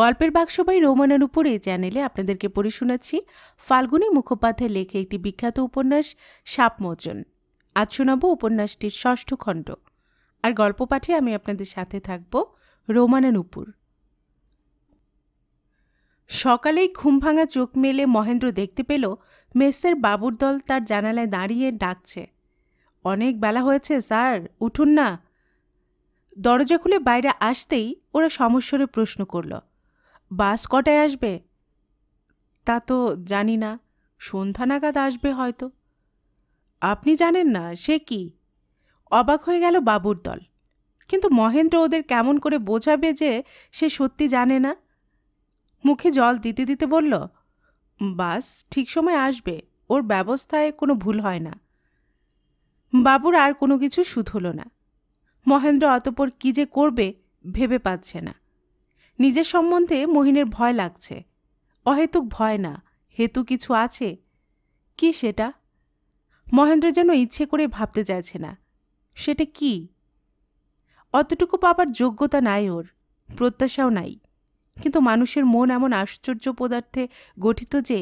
গল্পের বাক্স বাই রোমানের উপরে চ্যানেলে আপনাদেরকে পড়ে শোনাচ্ছি ফাল্গুনী মুখোপাধ্যায় লেখে একটি বিখ্যাত উপন্যাস সাপমোচন আজ শোনাব উপন্যাসটির ষষ্ঠ খণ্ড আর গল্প পাঠে আমি আপনাদের সাথে থাকব রোমানা নুপুর সকালেই ঘুম ভাঙা চোখ মেলে মহেন্দ্র দেখতে পেল মেসের বাবুর দল তার জানালায় দাঁড়িয়ে ডাকছে অনেক বেলা হয়েছে স্যার উঠুন না দরজা খুলে বাইরে আসতেই ওরা সমস্বরে প্রশ্ন করল বাস কটায় আসবে তা তো জানি না সন্ধ্যা নাগাদ আসবে হয়তো আপনি জানেন না সে কি অবাক হয়ে গেল বাবুর দল কিন্তু মহেন্দ্র ওদের কেমন করে বোঝাবে যে সে সত্যি জানে না মুখে জল দিতে দিতে বলল বাস ঠিক সময় আসবে ওর ব্যবস্থায় কোনো ভুল হয় না বাবুর আর কোনো কিছু হলো না মহেন্দ্র অতপর কী যে করবে ভেবে পাচ্ছে না নিজের সম্বন্ধে মহিনের ভয় লাগছে অহেতুক ভয় না হেতু কিছু আছে কি সেটা মহেন্দ্র যেন ইচ্ছে করে ভাবতে চাইছে না সেটা কি অতটুকু পাবার যোগ্যতা নাই ওর প্রত্যাশাও নাই কিন্তু মানুষের মন এমন আশ্চর্য পদার্থে গঠিত যে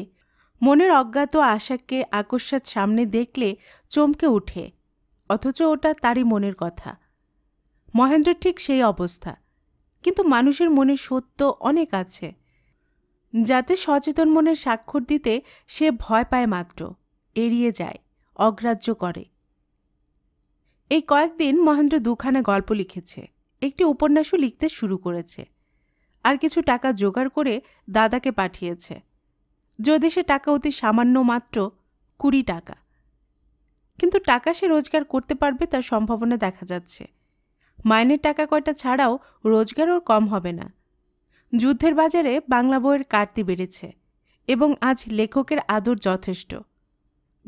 মনের অজ্ঞাত আশাকে আকস্মাত সামনে দেখলে চমকে উঠে অথচ ওটা তারই মনের কথা মহেন্দ্র ঠিক সেই অবস্থা কিন্তু মানুষের মনে সত্য অনেক আছে যাতে সচেতন মনের স্বাক্ষর দিতে সে ভয় পায় মাত্র এড়িয়ে যায় অগ্রাহ্য করে এই কয়েকদিন মহেন্দ্র দুখানা গল্প লিখেছে একটি উপন্যাসও লিখতে শুরু করেছে আর কিছু টাকা জোগাড় করে দাদাকে পাঠিয়েছে যদি সে টাকা অতি সামান্য মাত্র কুড়ি টাকা কিন্তু টাকা সে রোজগার করতে পারবে তার সম্ভাবনা দেখা যাচ্ছে মাইনের টাকা কয়টা ছাড়াও রোজগার ওর কম হবে না যুদ্ধের বাজারে বাংলা বইয়ের কাটতি বেড়েছে এবং আজ লেখকের আদর যথেষ্ট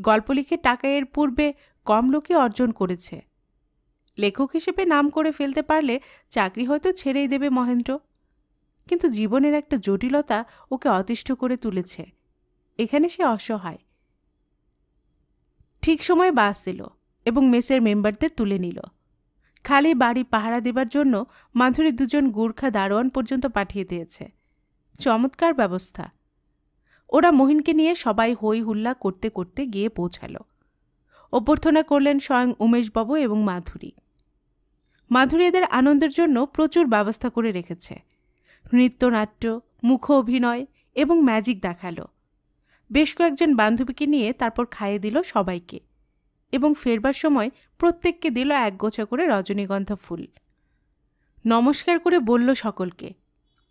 গল্প লিখে টাকা এর পূর্বে কম লোকে অর্জন করেছে লেখক হিসেবে নাম করে ফেলতে পারলে চাকরি হয়তো ছেড়েই দেবে মহেন্দ্র কিন্তু জীবনের একটা জটিলতা ওকে অতিষ্ঠ করে তুলেছে এখানে সে অসহায় ঠিক সময়ে বাস এলো এবং মেসের মেম্বারদের তুলে নিল খালি বাড়ি পাহারা দেবার জন্য মাধুরী দুজন গুর্খা দারোয়ান পর্যন্ত পাঠিয়ে দিয়েছে চমৎকার ব্যবস্থা ওরা মোহিনকে নিয়ে সবাই হই হুল্লা করতে করতে গিয়ে পৌঁছালো অভ্যর্থনা করলেন স্বয়ং উমেশবাবু এবং মাধুরী মাধুরী এদের আনন্দের জন্য প্রচুর ব্যবস্থা করে রেখেছে নৃত্যনাট্য মুখ অভিনয় এবং ম্যাজিক দেখালো বেশ কয়েকজন বান্ধবীকে নিয়ে তারপর খাইয়ে দিল সবাইকে এবং ফেরবার সময় প্রত্যেককে দিল এক গোছা করে রজনীগন্ধা ফুল নমস্কার করে বলল সকলকে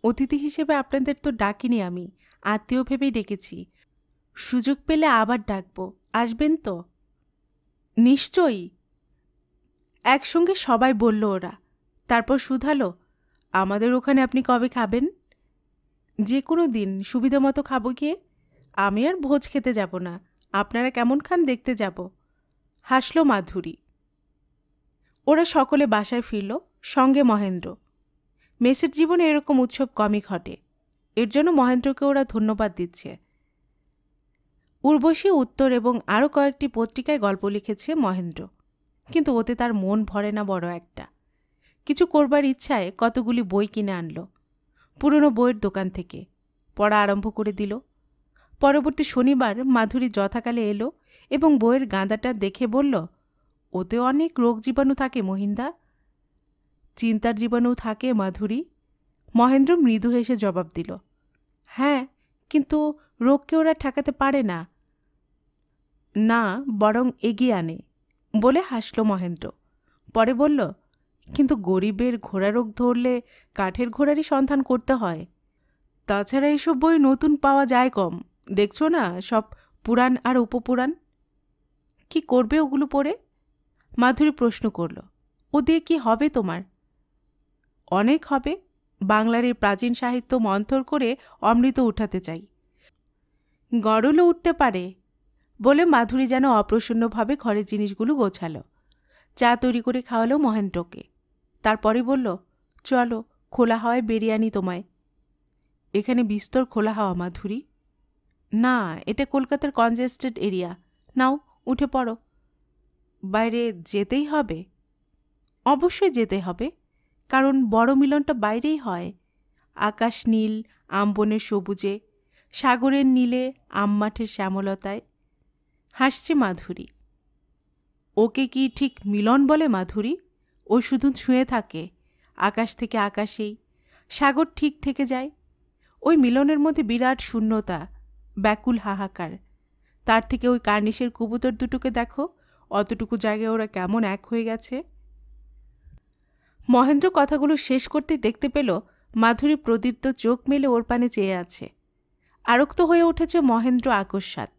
অতিথি হিসেবে আপনাদের তো ডাকিনি আমি আত্মীয় ভেবেই ডেকেছি সুযোগ পেলে আবার ডাকবো আসবেন তো নিশ্চয়ই একসঙ্গে সবাই বলল ওরা তারপর শুধালো আমাদের ওখানে আপনি কবে খাবেন যে কোনো দিন সুবিধা মতো খাবো গিয়ে আমি আর ভোজ খেতে যাব না আপনারা কেমন খান দেখতে যাব হাসল মাধুরী ওরা সকলে বাসায় ফিরল সঙ্গে মহেন্দ্র মেসের জীবনে এরকম উৎসব কমই ঘটে এর জন্য মহেন্দ্রকে ওরা ধন্যবাদ দিচ্ছে উর্বশী উত্তর এবং আরও কয়েকটি পত্রিকায় গল্প লিখেছে মহেন্দ্র কিন্তু ওতে তার মন ভরে না বড় একটা কিছু করবার ইচ্ছায় কতগুলি বই কিনে আনল পুরনো বইয়ের দোকান থেকে পড়া আরম্ভ করে দিল পরবর্তী শনিবার মাধুরী যথাকালে এলো এবং বইয়ের গাঁদাটা দেখে বলল ওতে অনেক রোগ জীবাণু থাকে মহিন্দা চিন্তার জীবাণু থাকে মাধুরী মহেন্দ্র মৃদু হেসে জবাব দিল হ্যাঁ কিন্তু রোগকে ওরা ঠেকাতে পারে না না বরং এগিয়ে আনে বলে হাসল মহেন্দ্র পরে বলল কিন্তু গরিবের ঘোড়া রোগ ধরলে কাঠের ঘোড়ারই সন্ধান করতে হয় তাছাড়া এসব বই নতুন পাওয়া যায় কম দেখছো না সব পুরাণ আর উপপুরাণ কি করবে ওগুলো পরে মাধুরী প্রশ্ন করল ও দিয়ে কি হবে তোমার অনেক হবে বাংলার এই প্রাচীন সাহিত্য মন্থর করে অমৃত উঠাতে চাই গড়লও উঠতে পারে বলে মাধুরী যেন অপ্রসন্নভাবে ঘরের জিনিসগুলো গোছালো চা তৈরি করে খাওয়ালো মহেন্দ্রকে তারপরে বলল চলো খোলা হাওয়ায় বেরিয়ানি তোমায় এখানে বিস্তর খোলা হাওয়া মাধুরী না এটা কলকাতার কনজেস্টেড এরিয়া নাও উঠে পড়ো বাইরে যেতেই হবে অবশ্যই যেতে হবে কারণ বড় মিলনটা বাইরেই হয় আকাশ নীল আমবনের সবুজে সাগরের নীলে আম মাঠের শ্যামলতায় হাসছে মাধুরী ওকে কি ঠিক মিলন বলে মাধুরী ও শুধু ছুঁয়ে থাকে আকাশ থেকে আকাশেই সাগর ঠিক থেকে যায় ওই মিলনের মধ্যে বিরাট শূন্যতা ব্যাকুল হাহাকার তার থেকে ওই কার্নিশের কবুতর দুটোকে দেখো অতটুকু জায়গায় ওরা কেমন এক হয়ে গেছে মহেন্দ্র কথাগুলো শেষ করতে দেখতে পেল মাধুরী প্রদীপ্ত চোখ মেলে ওর পানে চেয়ে আছে আরক্ত হয়ে উঠেছে মহেন্দ্র আকস্মাত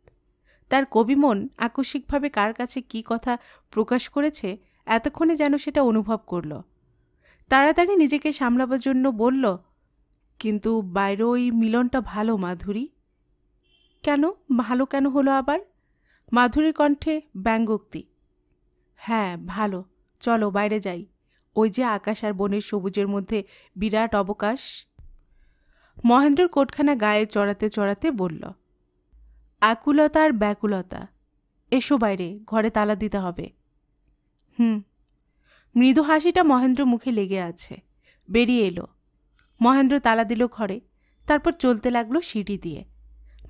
তার কবিমন আকস্মিকভাবে কার কাছে কি কথা প্রকাশ করেছে এতক্ষণে যেন সেটা অনুভব করল তাড়াতাড়ি নিজেকে সামলাবার জন্য বলল কিন্তু বাইরে ওই মিলনটা ভালো মাধুরী কেন ভালো কেন হলো আবার মাধুরীর কণ্ঠে ব্যঙ্গোক্তি হ্যাঁ ভালো চলো বাইরে যাই ওই যে আকাশ আর বনের সবুজের মধ্যে বিরাট অবকাশ মহেন্দ্রর কোটখানা গায়ে চড়াতে চড়াতে বলল আকুলতা আর ব্যাকুলতা এসো বাইরে ঘরে তালা দিতে হবে হুম মৃদু হাসিটা মহেন্দ্র মুখে লেগে আছে বেরিয়ে এলো মহেন্দ্র তালা দিল ঘরে তারপর চলতে লাগলো সিঁড়ি দিয়ে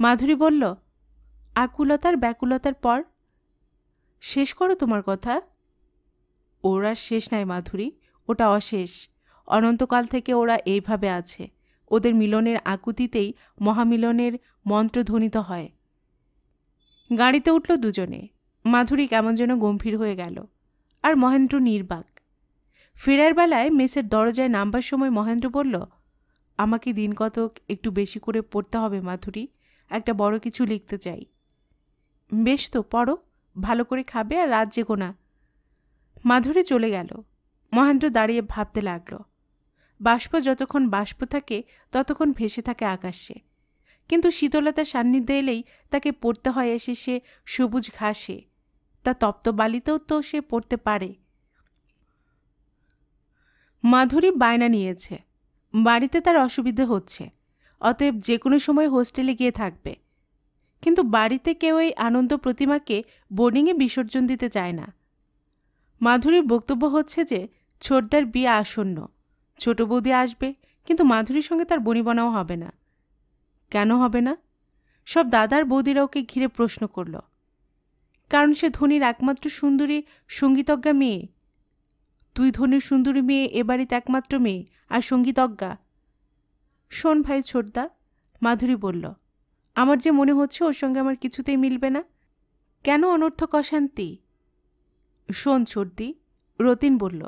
মাধুরী বলল আকুলতার ব্যাকুলতার পর শেষ করো তোমার কথা ওর আর শেষ নাই মাধুরী ওটা অশেষ অনন্তকাল থেকে ওরা এইভাবে আছে ওদের মিলনের আকুতিতেই মহামিলনের মন্ত্র ধ্বনিত হয় গাড়িতে উঠল দুজনে মাধুরী কেমন যেন গম্ভীর হয়ে গেল আর মহেন্দ্র নির্বাক ফেরার বেলায় মেসের দরজায় নামবার সময় মহেন্দ্র বলল আমাকে দিন কতক একটু বেশি করে পড়তে হবে মাধুরী একটা বড় কিছু লিখতে চাই বেশ তো পড়ো ভালো করে খাবে আর রাত জেগো না মাধুরী চলে গেল মহেন্দ্র দাঁড়িয়ে ভাবতে লাগল বাষ্প যতক্ষণ বাষ্প থাকে ততক্ষণ ভেসে থাকে আকাশে কিন্তু শীতলতার সান্নিধ্যে এলেই তাকে পড়তে হয় এসে সে সবুজ ঘাসে তা তপ্ত বালিতেও তো সে পড়তে পারে মাধুরী বায়না নিয়েছে বাড়িতে তার অসুবিধে হচ্ছে অতএব যে কোনো সময় হোস্টেলে গিয়ে থাকবে কিন্তু বাড়িতে কেউ এই আনন্দ প্রতিমাকে বোর্ডিংয়ে বিসর্জন দিতে চায় না মাধুরীর বক্তব্য হচ্ছে যে ছোটদার বিয়ে আসন্ন ছোট বৌদি আসবে কিন্তু মাধুরীর সঙ্গে তার বনিবনাও হবে না কেন হবে না সব দাদার বৌদিরা ওকে ঘিরে প্রশ্ন করল কারণ সে ধোনির একমাত্র সুন্দরী সঙ্গীতজ্ঞা মেয়ে তুই ধোনির সুন্দরী মেয়ে এ বাড়িতে একমাত্র মেয়ে আর সঙ্গীতজ্ঞা শোন ভাই ছোটদা মাধুরী বলল আমার যে মনে হচ্ছে ওর সঙ্গে আমার কিছুতেই মিলবে না কেন অনর্থক অশান্তি শোন ছোটদি রতিন বলল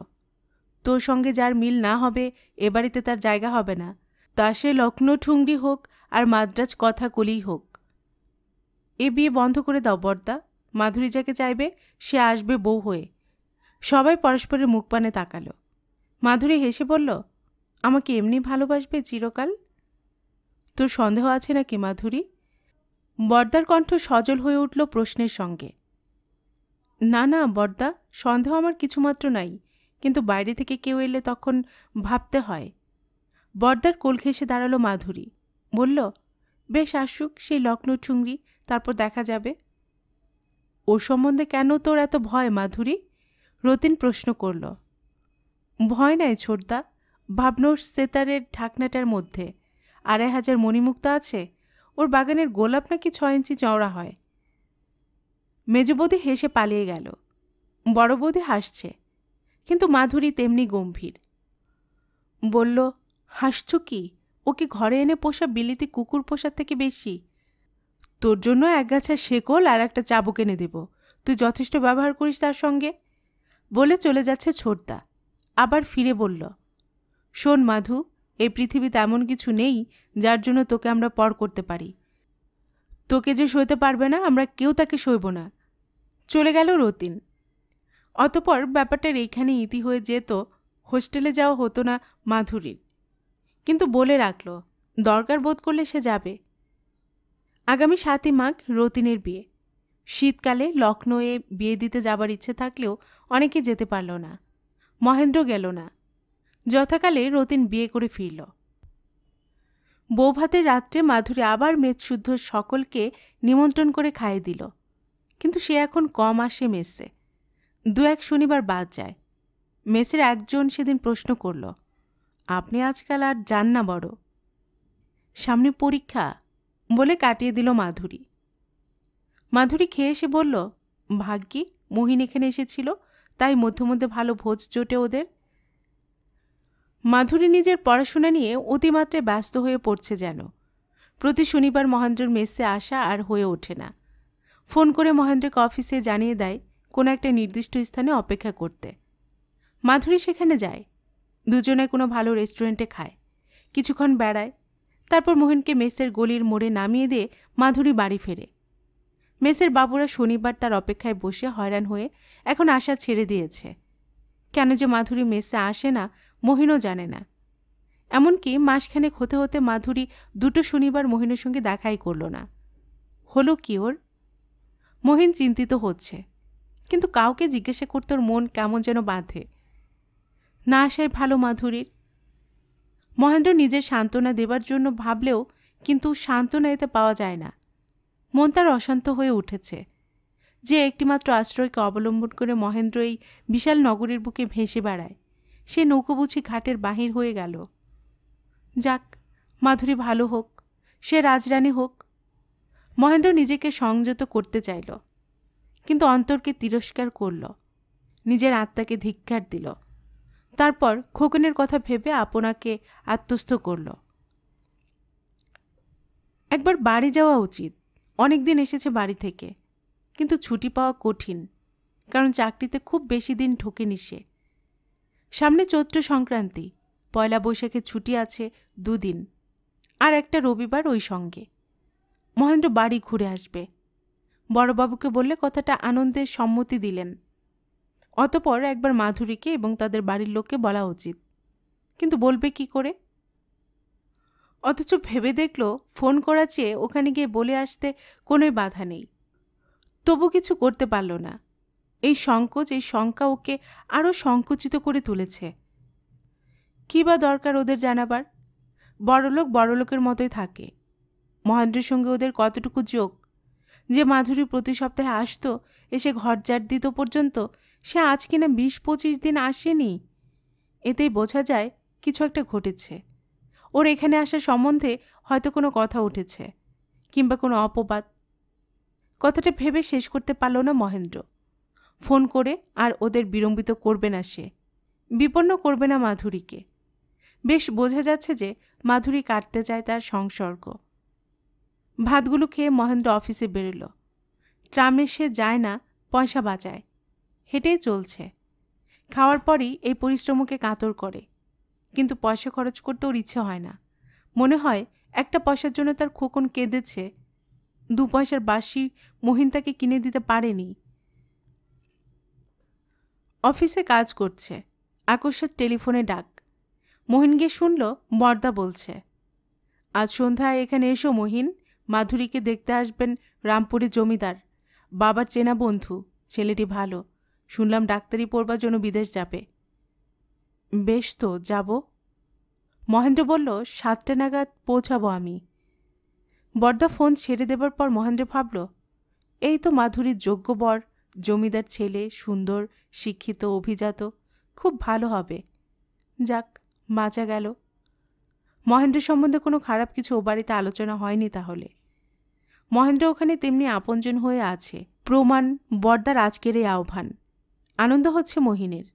তোর সঙ্গে যার মিল না হবে এ বাড়িতে তার জায়গা হবে না তা সে লক্ষ্ণৌ ঠুংরি হোক আর মাদ্রাজ কথা কলেই হোক এ বিয়ে বন্ধ করে দাও বর্দা মাধুরী যাকে চাইবে সে আসবে বউ হয়ে সবাই পরস্পরের মুখ পানে তাকালো মাধুরী হেসে বলল আমাকে এমনি ভালোবাসবে চিরকাল তোর সন্দেহ আছে নাকি মাধুরী বর্দার কণ্ঠ সজল হয়ে উঠল প্রশ্নের সঙ্গে না না বর্দা সন্দেহ আমার কিছুমাত্র নাই কিন্তু বাইরে থেকে কেউ এলে তখন ভাবতে হয় বর্দার কোল ঘেসে দাঁড়ালো মাধুরী বলল বেশ আসুক সেই লক্ষ্ণৌ ঠুঙ্গি তারপর দেখা যাবে ও সম্বন্ধে কেন তোর এত ভয় মাধুরী রতিন প্রশ্ন করল ভয় নাই ছোটদা ভাবনোর সেতারের ঢাকনাটার মধ্যে আড়াই হাজার মণিমুক্তা আছে ওর বাগানের গোলাপ নাকি ছয় ইঞ্চি চওড়া হয় মেজবৌদি হেসে পালিয়ে গেল বড় বৌদি হাসছে কিন্তু মাধুরী তেমনি গম্ভীর বলল হাসছ কি ওকে ঘরে এনে পোষা বিলিতি কুকুর পোষার থেকে বেশি তোর জন্য এক গাছা শেকল আর একটা চাবুক এনে দেব তুই যথেষ্ট ব্যবহার করিস তার সঙ্গে বলে চলে যাচ্ছে ছোটদা আবার ফিরে বলল শোন মাধু এই পৃথিবীতে এমন কিছু নেই যার জন্য তোকে আমরা পর করতে পারি তোকে যে সইতে পারবে না আমরা কেউ তাকে সইব না চলে গেল রতিন অতপর ব্যাপারটার এইখানে ইতি হয়ে যেত হোস্টেলে যাওয়া হতো না মাধুরীর কিন্তু বলে রাখল দরকার বোধ করলে সে যাবে আগামী সাতই মাঘ রতিনের বিয়ে শীতকালে লখনৌয়ে বিয়ে দিতে যাবার ইচ্ছে থাকলেও অনেকে যেতে পারল না মহেন্দ্র গেল না যথাকালে রতিন বিয়ে করে ফিরল বৌভাতের রাত্রে মাধুরী আবার মেদশুদ্ধ সকলকে নিমন্ত্রণ করে খাইয়ে দিল কিন্তু সে এখন কম আসে মেসে দু এক শনিবার বাদ যায় মেসের একজন সেদিন প্রশ্ন করল আপনি আজকাল আর যান না বড় সামনে পরীক্ষা বলে কাটিয়ে দিল মাধুরী মাধুরী খেয়ে এসে বলল ভাগ্যি মহিন এখানে এসেছিল তাই মধ্যে মধ্যে ভালো ভোজ জোটে ওদের মাধুরী নিজের পড়াশোনা নিয়ে অতিমাত্রায় ব্যস্ত হয়ে পড়ছে যেন প্রতি শনিবার মহেন্দ্রের মেসে আসা আর হয়ে ওঠে না ফোন করে মহেন্দ্রকে অফিসে জানিয়ে দেয় কোনো একটা নির্দিষ্ট স্থানে অপেক্ষা করতে মাধুরী সেখানে যায় দুজনে কোনো ভালো রেস্টুরেন্টে খায় কিছুক্ষণ বেড়ায় তারপর মোহনকে মেসের গলির মোড়ে নামিয়ে দিয়ে মাধুরী বাড়ি ফেরে মেসের বাবুরা শনিবার তার অপেক্ষায় বসে হয়রান হয়ে এখন আশা ছেড়ে দিয়েছে কেন যে মাধুরী মেসে আসে না মহিনও জানে না এমনকি মাসখানেক হতে হতে মাধুরী দুটো শনিবার মহিনের সঙ্গে দেখাই করল না হলো কি ওর মহিন চিন্তিত হচ্ছে কিন্তু কাউকে জিজ্ঞাসা করতে ওর মন কেমন যেন বাঁধে না আসাই ভালো মাধুরীর মহেন্দ্র নিজের সান্ত্বনা দেবার জন্য ভাবলেও কিন্তু সান্ত্বনা এতে পাওয়া যায় না মন তার অশান্ত হয়ে উঠেছে যে একটিমাত্র আশ্রয়কে অবলম্বন করে মহেন্দ্র এই বিশাল নগরের বুকে ভেসে বেড়ায় সে নৌকো বুঝি ঘাটের বাহির হয়ে গেল যাক মাধুরী ভালো হোক সে রাজরানী হোক মহেন্দ্র নিজেকে সংযত করতে চাইল কিন্তু অন্তরকে তিরস্কার করল নিজের আত্মাকে ধিক্কার দিল তারপর খোকনের কথা ভেবে আপনাকে আত্মস্থ করল একবার বাড়ি যাওয়া উচিত অনেক দিন এসেছে বাড়ি থেকে কিন্তু ছুটি পাওয়া কঠিন কারণ চাকরিতে খুব বেশি দিন ঢোকেনি সে সামনে চৈত্র সংক্রান্তি পয়লা বৈশাখে ছুটি আছে দুদিন আর একটা রবিবার ওই সঙ্গে মহেন্দ্র বাড়ি ঘুরে আসবে বড়বাবুকে বললে কথাটা আনন্দের সম্মতি দিলেন অতপর একবার মাধুরীকে এবং তাদের বাড়ির লোককে বলা উচিত কিন্তু বলবে কি করে অথচ ভেবে দেখল ফোন করা চেয়ে ওখানে গিয়ে বলে আসতে কোনোই বাধা নেই তবু কিছু করতে পারল না এই সংকোচ এই শঙ্কা ওকে আরও সংকুচিত করে তুলেছে কী বা দরকার ওদের জানাবার বড়লোক বড়লোকের মতোই থাকে মহেন্দ্রের সঙ্গে ওদের কতটুকু যোগ যে মাধুরী প্রতি সপ্তাহে আসতো এসে ঘর জাট দিত পর্যন্ত সে আজ কিনা বিশ পঁচিশ দিন আসেনি এতেই বোঝা যায় কিছু একটা ঘটেছে ওর এখানে আসার সম্বন্ধে হয়তো কোনো কথা উঠেছে কিংবা কোনো অপবাদ কথাটা ভেবে শেষ করতে পারল না মহেন্দ্র ফোন করে আর ওদের বিলম্বিত করবে না সে বিপন্ন করবে না মাধুরীকে বেশ বোঝা যাচ্ছে যে মাধুরী কাটতে চায় তার সংসর্গ ভাতগুলো খেয়ে মহেন্দ্র অফিসে বেরোল ট্রামে সে যায় না পয়সা বাঁচায় হেঁটেই চলছে খাওয়ার পরই এই পরিশ্রমকে কাতর করে কিন্তু পয়সা খরচ করতে ওর ইচ্ছে হয় না মনে হয় একটা পয়সার জন্য তার খোকন কেঁদেছে দু পয়সার বাসি মহিন তাকে কিনে দিতে পারেনি অফিসে কাজ করছে আকস্মাত টেলিফোনে ডাক মহিন গিয়ে শুনল বর্দা বলছে আজ সন্ধ্যায় এখানে এসো মহিন মাধুরীকে দেখতে আসবেন রামপুরে জমিদার বাবার চেনা বন্ধু ছেলেটি ভালো শুনলাম ডাক্তারি পড়বার জন্য বিদেশ যাবে বেশ তো যাব মহেন্দ্র বলল সাতটা নাগাদ পৌঁছাবো আমি বরদা ফোন ছেড়ে দেবার পর মহেন্দ্র ভাবল এই তো মাধুরীর যোগ্য বর জমিদার ছেলে সুন্দর শিক্ষিত অভিজাত খুব ভালো হবে যাক বাঁচা গেল মহেন্দ্র সম্বন্ধে কোনো খারাপ কিছু ও বাড়িতে আলোচনা হয়নি তাহলে মহেন্দ্র ওখানে তেমনি আপনজন হয়ে আছে প্রমাণ বর্দার আজকের এই আহ্বান আনন্দ হচ্ছে মহিনের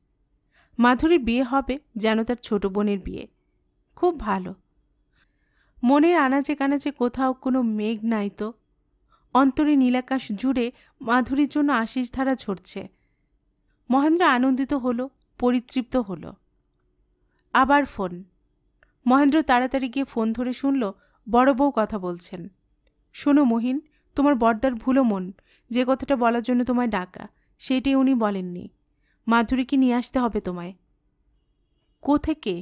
মাধুরীর বিয়ে হবে যেন তার ছোট বোনের বিয়ে খুব ভালো মনের আনাচে কানাচে কোথাও কোনো মেঘ নাই তো অন্তরে নীলাকাশ জুড়ে মাধুরীর জন্য আশিস ধারা ঝরছে মহেন্দ্র আনন্দিত হল পরিতৃপ্ত হল আবার ফোন মহেন্দ্র তাড়াতাড়ি গিয়ে ফোন ধরে শুনল বড় বউ কথা বলছেন শোনো মহিন তোমার বর্দার ভুলো মন যে কথাটা বলার জন্য তোমায় ডাকা সেটি উনি বলেননি মাধুরীকে নিয়ে আসতে হবে তোমায় কোথেকে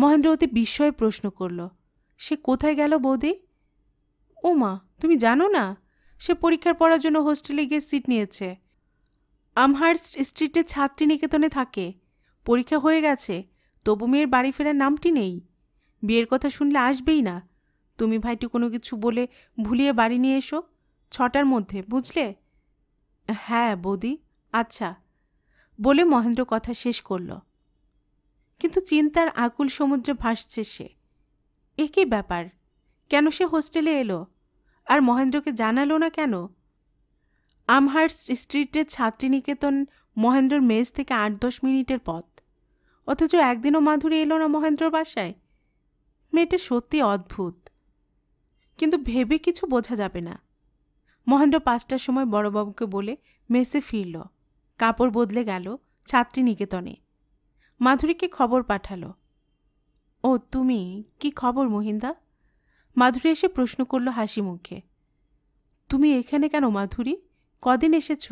মহেন্দ্র অতি বিস্ময়ে প্রশ্ন করল সে কোথায় গেল বৌদি ও মা তুমি জানো না সে পরীক্ষার পড়ার জন্য হোস্টেলে গিয়ে সিট নিয়েছে আমহার্স্ট স্ট্রিটে ছাত্রী নিকেতনে থাকে পরীক্ষা হয়ে গেছে তবু মেয়ের বাড়ি ফেরার নামটি নেই বিয়ের কথা শুনলে আসবেই না তুমি ভাইটি কোনো কিছু বলে ভুলিয়ে বাড়ি নিয়ে এসো ছটার মধ্যে বুঝলে হ্যাঁ বৌদি আচ্ছা বলে মহেন্দ্র কথা শেষ করল কিন্তু চিন্তার আকুল সমুদ্রে ভাসছে সে একই ব্যাপার কেন সে হোস্টেলে এলো আর মহেন্দ্রকে জানালো না কেন আমহার্স স্ট্রিটের ছাত্রীনিকেতন মহেন্দ্রর মেজ থেকে আট দশ মিনিটের পথ অথচ একদিনও মাধুরী এলো না মহেন্দ্রর বাসায় মেয়েটা সত্যি অদ্ভুত কিন্তু ভেবে কিছু বোঝা যাবে না মহেন্দ্র পাঁচটার সময় বড়বাবুকে বলে মেসে ফিরল কাপড় বদলে গেল ছাত্রী নিকেতনে মাধুরীকে খবর পাঠালো ও তুমি কি খবর মহিন্দা মাধুরী এসে প্রশ্ন করলো হাসি মুখে তুমি এখানে কেন মাধুরী কদিন এসেছ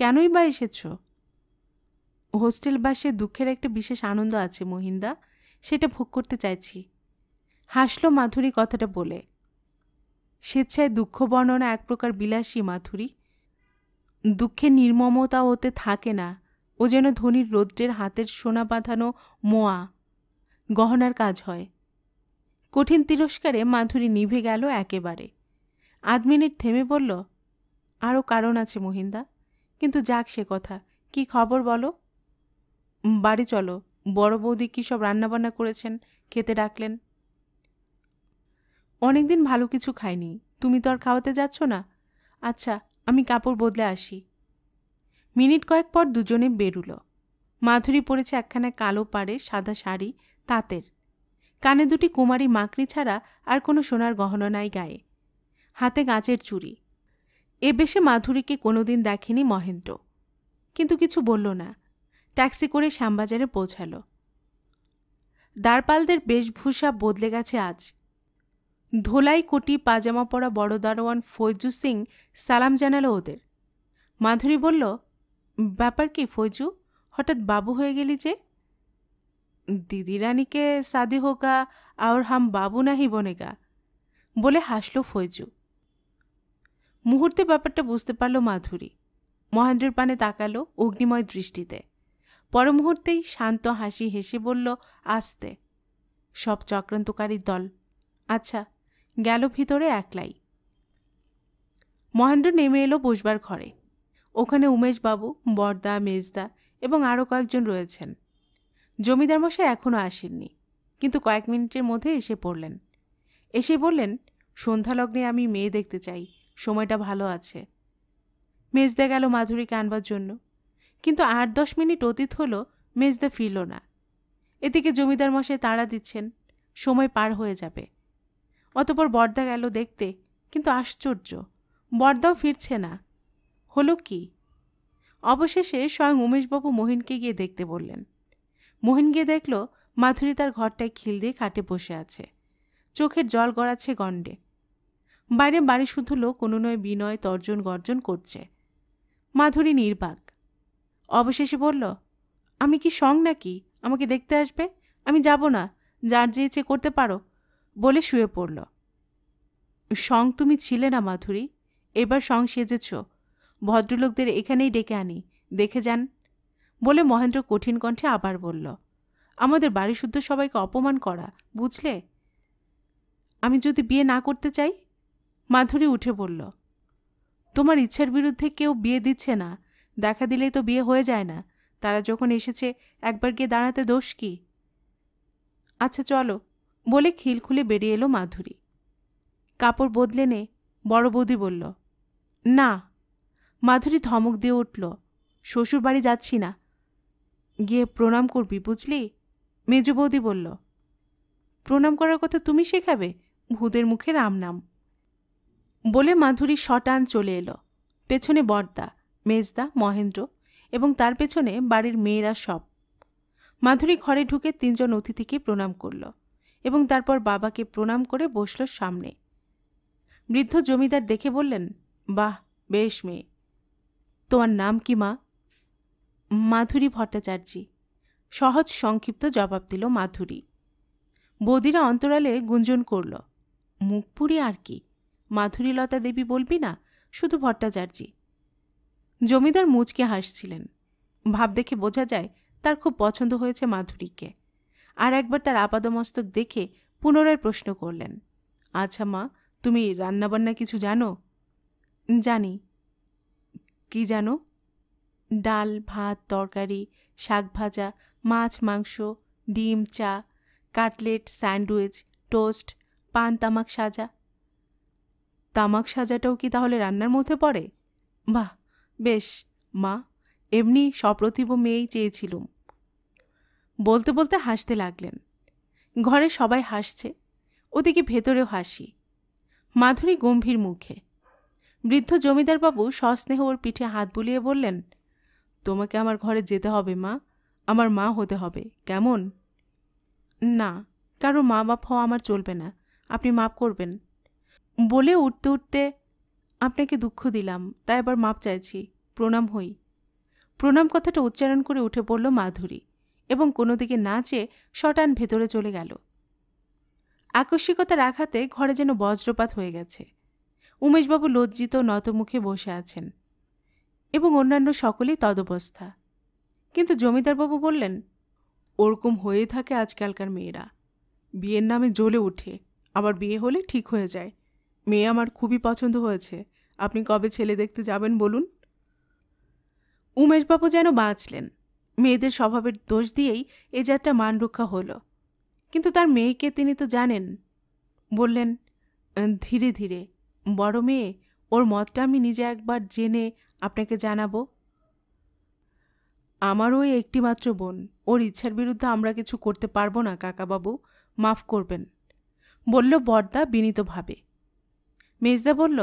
কেনই বা এসেছ হোস্টেল বাসে দুঃখের একটা বিশেষ আনন্দ আছে মহিন্দা সেটা ভোগ করতে চাইছি হাসলো মাধুরী কথাটা বলে স্বেচ্ছায় দুঃখ বর্ণনা এক প্রকার বিলাসী মাধুরী দুঃখের নির্মমতা ওতে থাকে না ও যেন ধনির রৌদ্রের হাতের সোনা বাঁধানো মোয়া গহনার কাজ হয় কঠিন তিরস্কারে মাধুরী নিভে গেল একেবারে আধ মিনিট থেমে বলল আরও কারণ আছে মহিন্দা কিন্তু যাক সে কথা কি খবর বলো বাড়ি চলো বড় বৌদি কী সব রান্নাবান্না করেছেন খেতে ডাকলেন অনেকদিন ভালো কিছু খাইনি তুমি তো আর খাওয়াতে যাচ্ছ না আচ্ছা আমি কাপড় বদলে আসি মিনিট কয়েক পর দুজনে বেরুল মাধুরী পরেছে একখানা কালো পাড়ে সাদা শাড়ি তাঁতের কানে দুটি কুমারী মাকড়ি ছাড়া আর কোনো সোনার গহনা নাই গায়ে হাতে গাছের চুড়ি এ বেশে মাধুরীকে কোনোদিন দেখেনি মহেন্দ্র কিন্তু কিছু বলল না ট্যাক্সি করে শ্যামবাজারে পৌঁছাল দারপালদের বেশভূষা বদলে গেছে আজ ধোলাই কোটি পাজামা পরা বড় দারোয়ান ফৈজু সিং সালাম জানালো ওদের মাধুরী বলল ব্যাপার কি ফৈজু হঠাৎ বাবু হয়ে গেলি যে দিদি রানীকে সাদি হোগা আর হাম বাবু নাহি বনেগা বলে হাসল ফৈজু মুহূর্তে ব্যাপারটা বুঝতে পারল মাধুরী মহেন্দ্রের পানে তাকালো অগ্নিময় দৃষ্টিতে পর মুহূর্তেই শান্ত হাসি হেসে বলল আসতে সব চক্রান্তকারীর দল আচ্ছা গেল ভিতরে একলাই মহেন্দ্র নেমে এলো বসবার ঘরে ওখানে উমেশবাবু বর্দা মেজদা এবং আরও কয়েকজন রয়েছেন জমিদার মশাই এখনও আসেননি কিন্তু কয়েক মিনিটের মধ্যে এসে পড়লেন এসে বললেন সন্ধ্যালগ্নে আমি মেয়ে দেখতে চাই সময়টা ভালো আছে মেজদা গেল মাধুরীকে আনবার জন্য কিন্তু আট দশ মিনিট অতীত হল মেজদা ফিরল না এদিকে জমিদার মশাই তাড়া দিচ্ছেন সময় পার হয়ে যাবে অতপর বর্দা গেল দেখতে কিন্তু আশ্চর্য বর্দাও ফিরছে না হলো কি অবশেষে স্বয়ং উমেশবাবু মোহিনকে গিয়ে দেখতে বললেন মোহিন গিয়ে দেখল মাধুরী তার ঘরটায় খিল দিয়ে খাটে বসে আছে চোখের জল গড়াচ্ছে গণ্ডে বাইরে বাড়ি শুধু লোক অনুনয় নয় বিনয় তর্জন গর্জন করছে মাধুরী নির্বাক অবশেষে বলল আমি কি সং নাকি আমাকে দেখতে আসবে আমি যাব না যার যে ইচ্ছে করতে পারো বলে শুয়ে পড়ল সং তুমি ছিলে না মাধুরী এবার সং সেজেছ ভদ্রলোকদের এখানেই ডেকে আনি দেখে যান বলে মহেন্দ্র কঠিন কণ্ঠে আবার বলল আমাদের বাড়ি শুদ্ধ সবাইকে অপমান করা বুঝলে আমি যদি বিয়ে না করতে চাই মাধুরী উঠে বলল তোমার ইচ্ছার বিরুদ্ধে কেউ বিয়ে দিচ্ছে না দেখা দিলেই তো বিয়ে হয়ে যায় না তারা যখন এসেছে একবার গিয়ে দাঁড়াতে দোষ কি আচ্ছা চলো বলে খিল খুলে বেরিয়ে এলো মাধুরী কাপড় বদলে নে বড় বৌদি বলল না মাধুরী ধমক দিয়ে উঠল শ্বশুর বাড়ি যাচ্ছি না গিয়ে প্রণাম করবি বুঝলি মেজু বৌদি বলল প্রণাম করার কথা তুমি শেখাবে ভূতের মুখে রাম নাম বলে মাধুরী শটান চলে এলো পেছনে বর্দা মেজদা মহেন্দ্র এবং তার পেছনে বাড়ির মেয়েরা সব মাধুরী ঘরে ঢুকে তিনজন অতিথিকে প্রণাম করল এবং তারপর বাবাকে প্রণাম করে বসল সামনে বৃদ্ধ জমিদার দেখে বললেন বাহ বেশ মেয়ে তোমার নাম কি মা মাধুরী ভট্টাচার্যি সহজ সংক্ষিপ্ত জবাব দিল মাধুরী বদিরা অন্তরালে গুঞ্জন করল মুখপুরি আর কি মাধুরীলতা দেবী বলবি না শুধু ভট্টাচার্যি জমিদার মুচকে হাসছিলেন ভাব দেখে বোঝা যায় তার খুব পছন্দ হয়েছে মাধুরীকে আর একবার তার আপাদমস্তক দেখে পুনরায় প্রশ্ন করলেন আচ্ছা মা তুমি রান্নাবান্না কিছু জানো জানি কি জানো ডাল ভাত তরকারি শাক ভাজা মাছ মাংস ডিম চা কাটলেট স্যান্ডউইচ টোস্ট পান তামাক সাজা তামাক সাজাটাও কি তাহলে রান্নার মধ্যে পড়ে বাহ বেশ মা এমনি সপ্রতিভ মেয়েই চেয়েছিলুম বলতে বলতে হাসতে লাগলেন ঘরে সবাই হাসছে ওদিকে ভেতরেও হাসি মাধুরী গম্ভীর মুখে বৃদ্ধ জমিদারবাবু সস্নেহ ওর পিঠে হাত বুলিয়ে বললেন তোমাকে আমার ঘরে যেতে হবে মা আমার মা হতে হবে কেমন না কারো মা বাপ হওয়া আমার চলবে না আপনি মাপ করবেন বলে উঠতে উঠতে আপনাকে দুঃখ দিলাম তাই এবার মাপ চাইছি প্রণাম হই প্রণাম কথাটা উচ্চারণ করে উঠে পড়ল মাধুরী এবং কোনো দিকে না চেয়ে শটান ভেতরে চলে গেল আকস্মিকতার আঘাতে ঘরে যেন বজ্রপাত হয়ে গেছে উমেশবাবু লজ্জিত নতমুখে বসে আছেন এবং অন্যান্য সকলেই তদবস্থা কিন্তু জমিদারবাবু বললেন ওরকম হয়ে থাকে আজকালকার মেয়েরা বিয়ের নামে জ্বলে ওঠে আবার বিয়ে হলে ঠিক হয়ে যায় মেয়ে আমার খুবই পছন্দ হয়েছে আপনি কবে ছেলে দেখতে যাবেন বলুন উমেশবাবু যেন বাঁচলেন মেয়েদের স্বভাবের দোষ দিয়েই এ যাত্রা মান রক্ষা হল কিন্তু তার মেয়েকে তিনি তো জানেন বললেন ধীরে ধীরে বড় মেয়ে ওর মতটা আমি নিজে একবার জেনে আপনাকে জানাবো আমারও একটিমাত্র বোন ওর ইচ্ছার বিরুদ্ধে আমরা কিছু করতে পারবো না কাকাবাবু মাফ করবেন বলল বর্দা বিনীতভাবে মেজদা বলল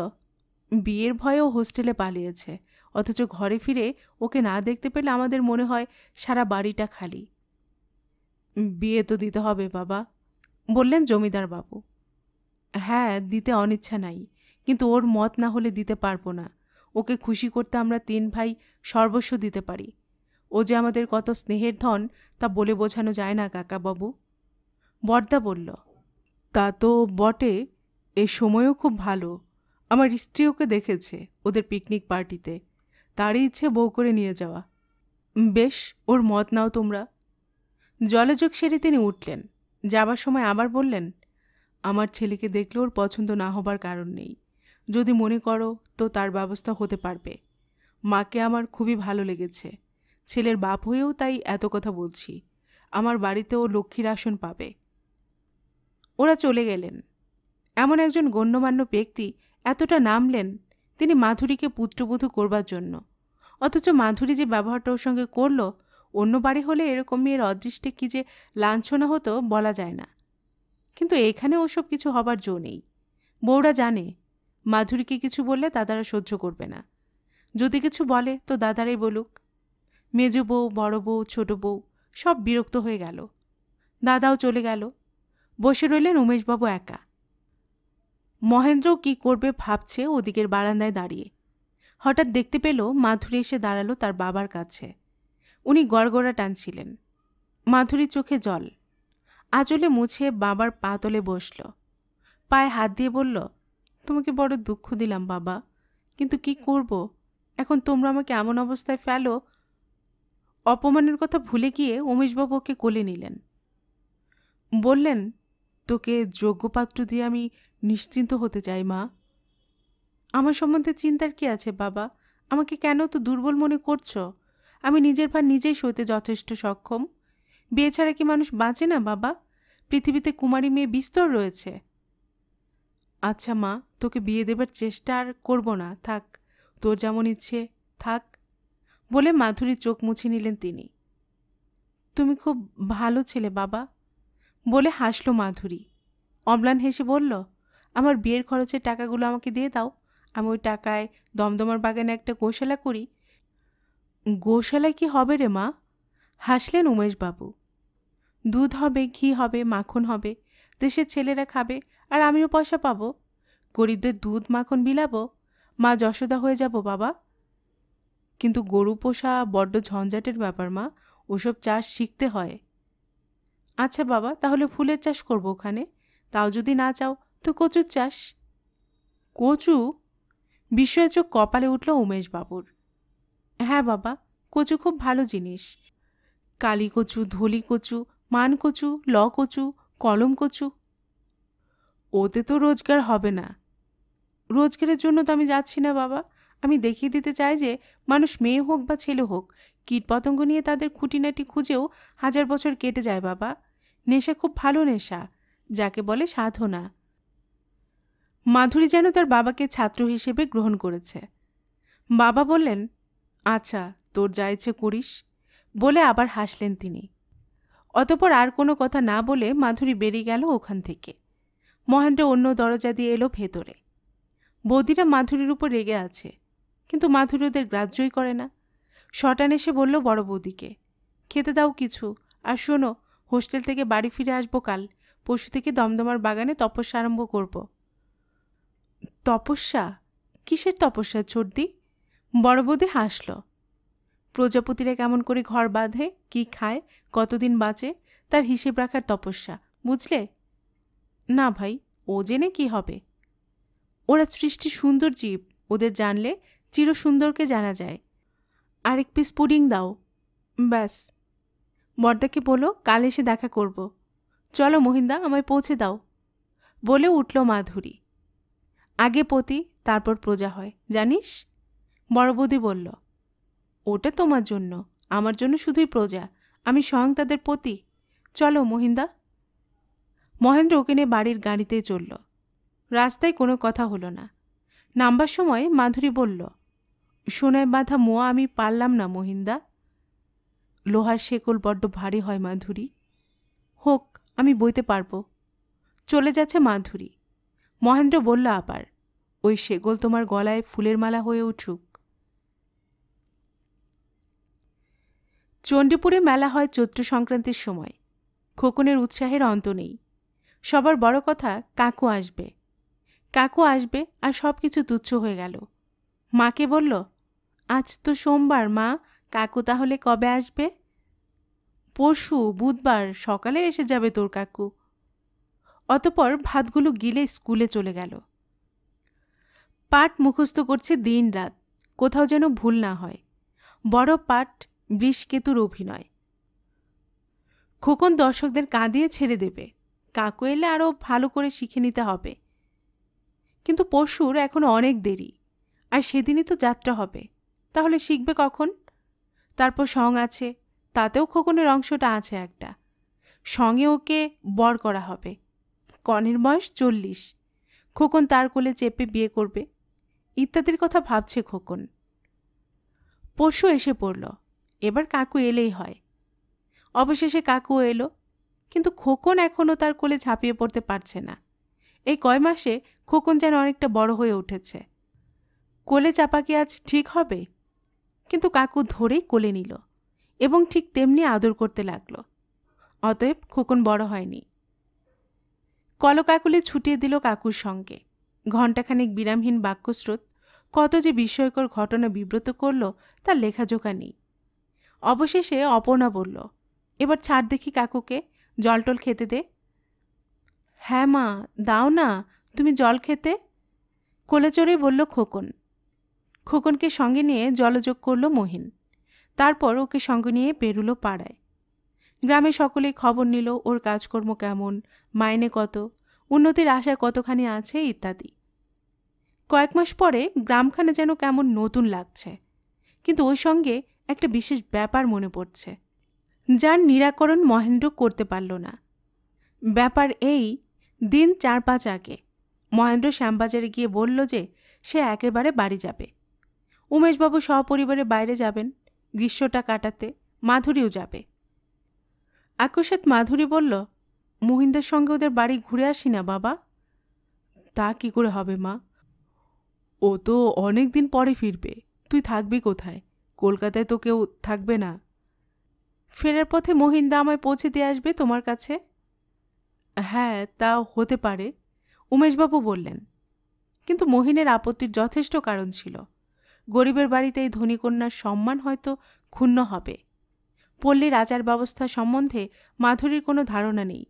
বিয়ের ভয়েও হোস্টেলে পালিয়েছে অথচ ঘরে ফিরে ওকে না দেখতে পেলে আমাদের মনে হয় সারা বাড়িটা খালি বিয়ে তো দিতে হবে বাবা বললেন জমিদার বাবু হ্যাঁ দিতে অনিচ্ছা নাই কিন্তু ওর মত না হলে দিতে পারবো না ওকে খুশি করতে আমরা তিন ভাই সর্বস্ব দিতে পারি ও যে আমাদের কত স্নেহের ধন তা বলে বোঝানো যায় না কাকাবাবু বর্দা বলল তা তো বটে এ সময়ও খুব ভালো আমার স্ত্রী ওকে দেখেছে ওদের পিকনিক পার্টিতে তারই ইচ্ছে বউ করে নিয়ে যাওয়া বেশ ওর মত নাও তোমরা জলযোগ সেরে তিনি উঠলেন যাবার সময় আবার বললেন আমার ছেলেকে দেখলে ওর পছন্দ না হবার কারণ নেই যদি মনে করো তো তার ব্যবস্থা হতে পারবে মাকে আমার খুবই ভালো লেগেছে ছেলের বাপ হয়েও তাই এত কথা বলছি আমার বাড়িতেও লক্ষ্মীর আসন পাবে ওরা চলে গেলেন এমন একজন গণ্যমান্য ব্যক্তি এতটা নামলেন তিনি মাধুরীকে পুত্রবধূ করবার জন্য অথচ মাধুরী যে ব্যবহারটা ওর সঙ্গে করল অন্য বাড়ি হলে এরকম মেয়ের অদৃষ্টে কি যে লাঞ্ছনা হতো বলা যায় না কিন্তু এখানে ওসব কিছু হবার জো নেই বউরা জানে মাধুরীকে কিছু বললে দাদারা সহ্য করবে না যদি কিছু বলে তো দাদারাই বলুক মেজ বউ বড় বউ ছোট বউ সব বিরক্ত হয়ে গেল দাদাও চলে গেল বসে রইলেন উমেশবাবু একা মহেন্দ্র কি করবে ভাবছে ওদিকের বারান্দায় দাঁড়িয়ে হঠাৎ দেখতে পেল মাধুরী এসে দাঁড়ালো তার বাবার কাছে উনি গড়গড়া টানছিলেন মাধুরীর চোখে জল আঁচলে মুছে বাবার পা তলে বসল পায়ে হাত দিয়ে বলল তোমাকে বড় দুঃখ দিলাম বাবা কিন্তু কি করব এখন তোমরা আমাকে এমন অবস্থায় ফেলো অপমানের কথা ভুলে গিয়ে উমেশবাবু ওকে কোলে নিলেন বললেন তোকে যোগ্যপাত্র দিয়ে আমি নিশ্চিন্ত হতে চাই মা আমার সম্বন্ধে চিন্তার কি আছে বাবা আমাকে কেন তো দুর্বল মনে করছো আমি নিজের ভার নিজেই সইতে যথেষ্ট সক্ষম বিয়ে ছাড়া কি মানুষ বাঁচে না বাবা পৃথিবীতে কুমারী মেয়ে বিস্তর রয়েছে আচ্ছা মা তোকে বিয়ে দেবার চেষ্টা আর করব না থাক তোর যেমন ইচ্ছে থাক বলে মাধুরী চোখ মুছে নিলেন তিনি তুমি খুব ভালো ছেলে বাবা বলে হাসল মাধুরী অম্লান হেসে বলল আমার বিয়ের খরচের টাকাগুলো আমাকে দিয়ে দাও আমি ওই টাকায় দমদমার বাগানে একটা গোশালা করি গোশালায় কি হবে রে মা হাসলেন উমেশবাবু দুধ হবে ঘি হবে মাখন হবে দেশের ছেলেরা খাবে আর আমিও পয়সা পাবো গরিবদের দুধ মাখন বিলাবো মা যশোদা হয়ে যাব বাবা কিন্তু গরু পোষা বড্ড ঝঞ্ঝাটের ব্যাপার মা ওসব চাষ শিখতে হয় আচ্ছা বাবা তাহলে ফুলের চাষ করবো ওখানে তাও যদি না চাও তো কচুর চাষ কচু বিস্ময়ের চোখ কপালে উঠল উমেশ বাবুর হ্যাঁ বাবা কচু খুব ভালো জিনিস কালী কচু ধলি কচু মান কচু ল কচু কলম কচু ওতে তো রোজগার হবে না রোজগারের জন্য তো আমি যাচ্ছি না বাবা আমি দেখিয়ে দিতে চাই যে মানুষ মেয়ে হোক বা ছেলে হোক কীটপতঙ্গ নিয়ে তাদের খুঁটিনাটি খুঁজেও হাজার বছর কেটে যায় বাবা নেশা খুব ভালো নেশা যাকে বলে সাধনা মাধুরী যেন তার বাবাকে ছাত্র হিসেবে গ্রহণ করেছে বাবা বললেন আচ্ছা তোর যা ইচ্ছে করিস বলে আবার হাসলেন তিনি অতপর আর কোনো কথা না বলে মাধুরী বেরিয়ে গেল ওখান থেকে মহেন্দ্র অন্য দরজা দিয়ে এলো ভেতরে বৌদিরা মাধুরীর উপর রেগে আছে কিন্তু মাধুরী ওদের গ্রাহ্যই করে না শটান এসে বলল বড় বৌদিকে খেতে দাও কিছু আর শোনো হোস্টেল থেকে বাড়ি ফিরে আসবো কাল পশু থেকে দমদমার বাগানে তপস্যা আরম্ভ করব তপস্যা কিসের তপস্যা চর্দি বড় বৌদি হাসল প্রজাপতিরা কেমন করে ঘর বাঁধে কি খায় কতদিন বাঁচে তার হিসেব রাখার তপস্যা বুঝলে না ভাই ও জেনে কি হবে ওরা সৃষ্টি সুন্দর জীব ওদের জানলে চিরসুন্দরকে জানা যায় আরেক পিস পুডিং দাও ব্যাস বর্দাকে বলো কাল এসে দেখা করব চলো মহিন্দা আমায় পৌঁছে দাও বলে উঠল মাধুরী আগে পতি তারপর প্রজা হয় জানিস বড়বদি বলল ওটা তোমার জন্য আমার জন্য শুধুই প্রজা আমি স্বয়ং তাদের পতি চলো মহিন্দা মহেন্দ্র ওকে নিয়ে বাড়ির গাড়িতে চলল রাস্তায় কোনো কথা হলো না নামবার সময় মাধুরী বলল সোনায় বাঁধা মোয়া আমি পারলাম না মহিন্দা লোহার শেকল বড্ড ভারী হয় মাধুরী হোক আমি বইতে পারবো চলে যাচ্ছে মাধুরী মহেন্দ্র বলল আবার ওই শেকল তোমার গলায় ফুলের মালা হয়ে উঠুক চণ্ডীপুরে মেলা হয় চৈত্র সংক্রান্তির সময় খোকনের উৎসাহের অন্ত নেই সবার বড় কথা কাকু আসবে কাকু আসবে আর সব কিছু তুচ্ছ হয়ে গেল মাকে বলল আজ তো সোমবার মা কাকু তাহলে কবে আসবে পরশু বুধবার সকালে এসে যাবে তোর কাকু অতপর ভাতগুলো গিলে স্কুলে চলে গেল পাট মুখস্থ করছে দিন রাত কোথাও যেন ভুল না হয় বড় পাট বৃষকেতুর অভিনয় খোকন দর্শকদের কাঁদিয়ে ছেড়ে দেবে কাকু এলে আরও ভালো করে শিখে নিতে হবে কিন্তু পশুর এখন অনেক দেরি আর সেদিনই তো যাত্রা হবে তাহলে শিখবে কখন তারপর সং আছে তাতেও খোকনের অংশটা আছে একটা সঙ্গে ওকে বর করা হবে কনের বয়স চল্লিশ খোকন তার কোলে চেপে বিয়ে করবে ইত্যাদির কথা ভাবছে খোকন পরশু এসে পড়ল এবার কাকু এলেই হয় অবশেষে কাকু এলো কিন্তু খোকন এখনও তার কোলে ঝাঁপিয়ে পড়তে পারছে না এই কয় মাসে খোকন যেন অনেকটা বড় হয়ে উঠেছে কোলে চাপা কি আজ ঠিক হবে কিন্তু কাকু ধরেই কোলে নিল এবং ঠিক তেমনি আদর করতে লাগলো অতএব খোকন বড় হয়নি কলকাকুলে ছুটিয়ে দিল কাকুর সঙ্গে ঘণ্টাখানেক বিরামহীন বাক্যস্রোত কত যে বিস্ময়কর ঘটনা বিব্রত করল তার লেখাজোখা নেই অবশেষে অপর্ণা বলল এবার ছাড় দেখি কাকুকে জল টল খেতে দে হ্যাঁ মা দাও না তুমি জল খেতে কোলে চড়ে বলল খোকন খোকনকে সঙ্গে নিয়ে জলযোগ করল মহিন তারপর ওকে সঙ্গে নিয়ে বেরুলো পাড়ায় গ্রামে সকলে খবর নিল ওর কাজকর্ম কেমন মাইনে কত উন্নতির আশা কতখানি আছে ইত্যাদি কয়েক মাস পরে গ্রামখানে যেন কেমন নতুন লাগছে কিন্তু ওই সঙ্গে একটা বিশেষ ব্যাপার মনে পড়ছে যার নিরাকরণ মহেন্দ্র করতে পারল না ব্যাপার এই দিন চার পাঁচ আগে মহেন্দ্র শ্যামবাজারে গিয়ে বলল যে সে একেবারে বাড়ি যাবে উমেশবাবু সপরিবারে বাইরে যাবেন গ্রীষ্মটা কাটাতে মাধুরীও যাবে আকস্মাত মাধুরী বলল মহিন্দার সঙ্গে ওদের বাড়ি ঘুরে আসি না বাবা তা কি করে হবে মা ও তো অনেক দিন পরে ফিরবে তুই থাকবি কোথায় কলকাতায় তো কেউ থাকবে না ফেরার পথে মহিন্দা আমায় পৌঁছে দিয়ে আসবে তোমার কাছে হ্যাঁ তা হতে পারে উমেশবাবু বললেন কিন্তু মহিনের আপত্তির যথেষ্ট কারণ ছিল গরিবের বাড়িতে এই ধনীকন্যার সম্মান হয়তো ক্ষুণ্ণ হবে পল্লীর আচার ব্যবস্থা সম্বন্ধে মাধুরীর কোনো ধারণা নেই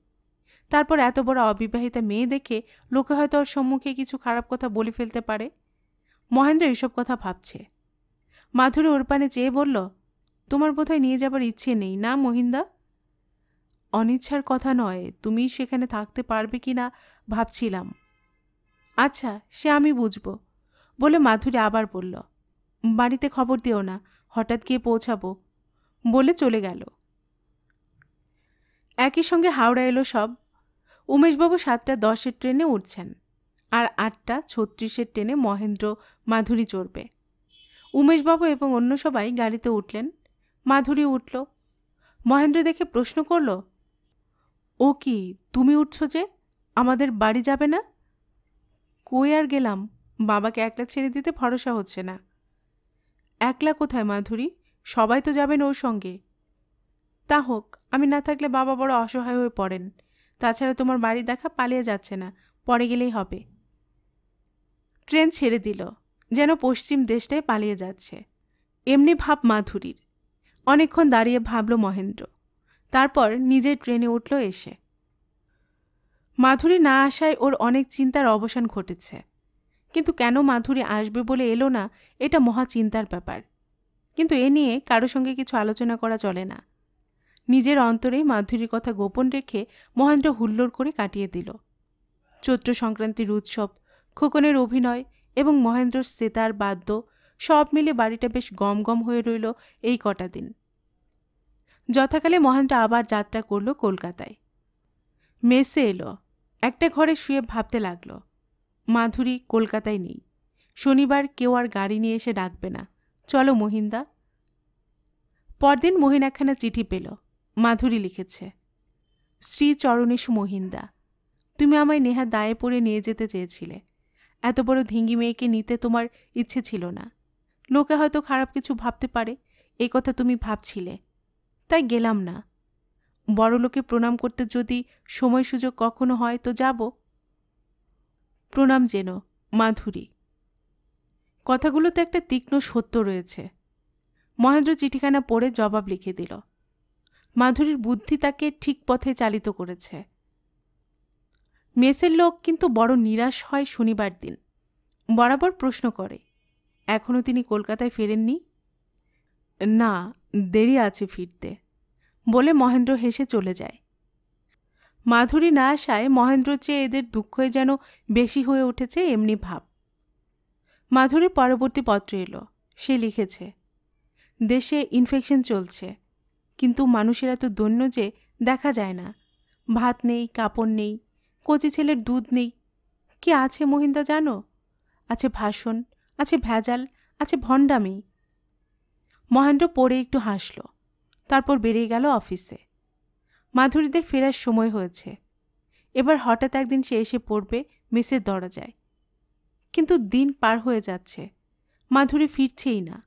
তারপর এত বড় অবিবাহিতা মেয়ে দেখে লোকে হয়তো ওর সম্মুখে কিছু খারাপ কথা বলে ফেলতে পারে মহেন্দ্র এসব কথা ভাবছে মাধুরী ওর পানে চেয়ে বলল তোমার বোধহয় নিয়ে যাবার ইচ্ছে নেই না মহিন্দা অনিচ্ছার কথা নয় তুমি সেখানে থাকতে পারবে কি না ভাবছিলাম আচ্ছা সে আমি বুঝব বলে মাধুরী আবার বলল বাড়িতে খবর দিও না হঠাৎ গিয়ে পৌঁছাবো বলে চলে গেল একই সঙ্গে হাওড়া এলো সব উমেশবাবু সাতটা দশের ট্রেনে উঠছেন আর আটটা ছত্রিশের ট্রেনে মহেন্দ্র মাধুরী চড়বে উমেশবাবু এবং অন্য সবাই গাড়িতে উঠলেন মাধুরী উঠল মহেন্দ্র দেখে প্রশ্ন করল ও কি তুমি উঠছো যে আমাদের বাড়ি যাবে না কই আর গেলাম বাবাকে একলা ছেড়ে দিতে ভরসা হচ্ছে না একলা কোথায় মাধুরী সবাই তো যাবেন ওর সঙ্গে তা হোক আমি না থাকলে বাবা বড় অসহায় হয়ে পড়েন তাছাড়া তোমার বাড়ি দেখা পালিয়ে যাচ্ছে না পরে গেলেই হবে ট্রেন ছেড়ে দিল যেন পশ্চিম দেশটায় পালিয়ে যাচ্ছে এমনি ভাব মাধুরীর অনেকক্ষণ দাঁড়িয়ে ভাবল মহেন্দ্র তারপর নিজের ট্রেনে উঠল এসে মাধুরী না আসায় ওর অনেক চিন্তার অবসান ঘটেছে কিন্তু কেন মাধুরী আসবে বলে এলো না এটা মহা চিন্তার ব্যাপার কিন্তু এ নিয়ে কারো সঙ্গে কিছু আলোচনা করা চলে না নিজের অন্তরে মাধুরীর কথা গোপন রেখে মহেন্দ্র হুল্লোড় করে কাটিয়ে দিল চৈত্র সংক্রান্তির উৎসব খোকনের অভিনয় এবং মহেন্দ্রর সেতার বাদ্য সব মিলে বাড়িটা বেশ গম গম হয়ে রইল এই কটা দিন যথাকালে মহানটা আবার যাত্রা করল কলকাতায় মেসে এলো একটা ঘরে শুয়ে ভাবতে লাগলো মাধুরী কলকাতায় নেই শনিবার কেউ আর গাড়ি নিয়ে এসে ডাকবে না চলো মহিন্দা পরদিন মহিন একখানা চিঠি পেল মাধুরী লিখেছে শ্রী চরণেশ মহিন্দা তুমি আমায় নেহা দায়ে পড়ে নিয়ে যেতে চেয়েছিলে এত বড় ধিঙ্গি মেয়েকে নিতে তোমার ইচ্ছে ছিল না লোকে হয়তো খারাপ কিছু ভাবতে পারে এই কথা তুমি ভাবছিলে তাই গেলাম না বড়লোকে প্রণাম করতে যদি সময় সুযোগ কখনো হয় তো যাব প্রণাম যেন মাধুরী কথাগুলোতে একটা তীক্ষ্ণ সত্য রয়েছে মহেন্দ্র চিঠিখানা পড়ে জবাব লিখে দিল মাধুরীর বুদ্ধি তাকে ঠিক পথে চালিত করেছে মেসের লোক কিন্তু বড় নিরাশ হয় শনিবার দিন বরাবর প্রশ্ন করে এখনও তিনি কলকাতায় ফেরেননি না দেরি আছে ফিরতে বলে মহেন্দ্র হেসে চলে যায় মাধুরী না আসায় মহেন্দ্রর চেয়ে এদের দুঃখই যেন বেশি হয়ে উঠেছে এমনি ভাব মাধুরী পরবর্তী পত্র এলো সে লিখেছে দেশে ইনফেকশন চলছে কিন্তু মানুষেরা তো দৈন্য যে দেখা যায় না ভাত নেই কাপড় নেই কচি ছেলের দুধ নেই কি আছে মহিন্দা জানো আছে ভাষণ আছে ভেজাল আছে ভণ্ডামি মহেন্দ্র পড়ে একটু হাসল তারপর বেরিয়ে গেল অফিসে মাধুরীদের ফেরার সময় হয়েছে এবার হঠাৎ একদিন সে এসে পড়বে মেসের দরজায় কিন্তু দিন পার হয়ে যাচ্ছে মাধুরী ফিরছেই না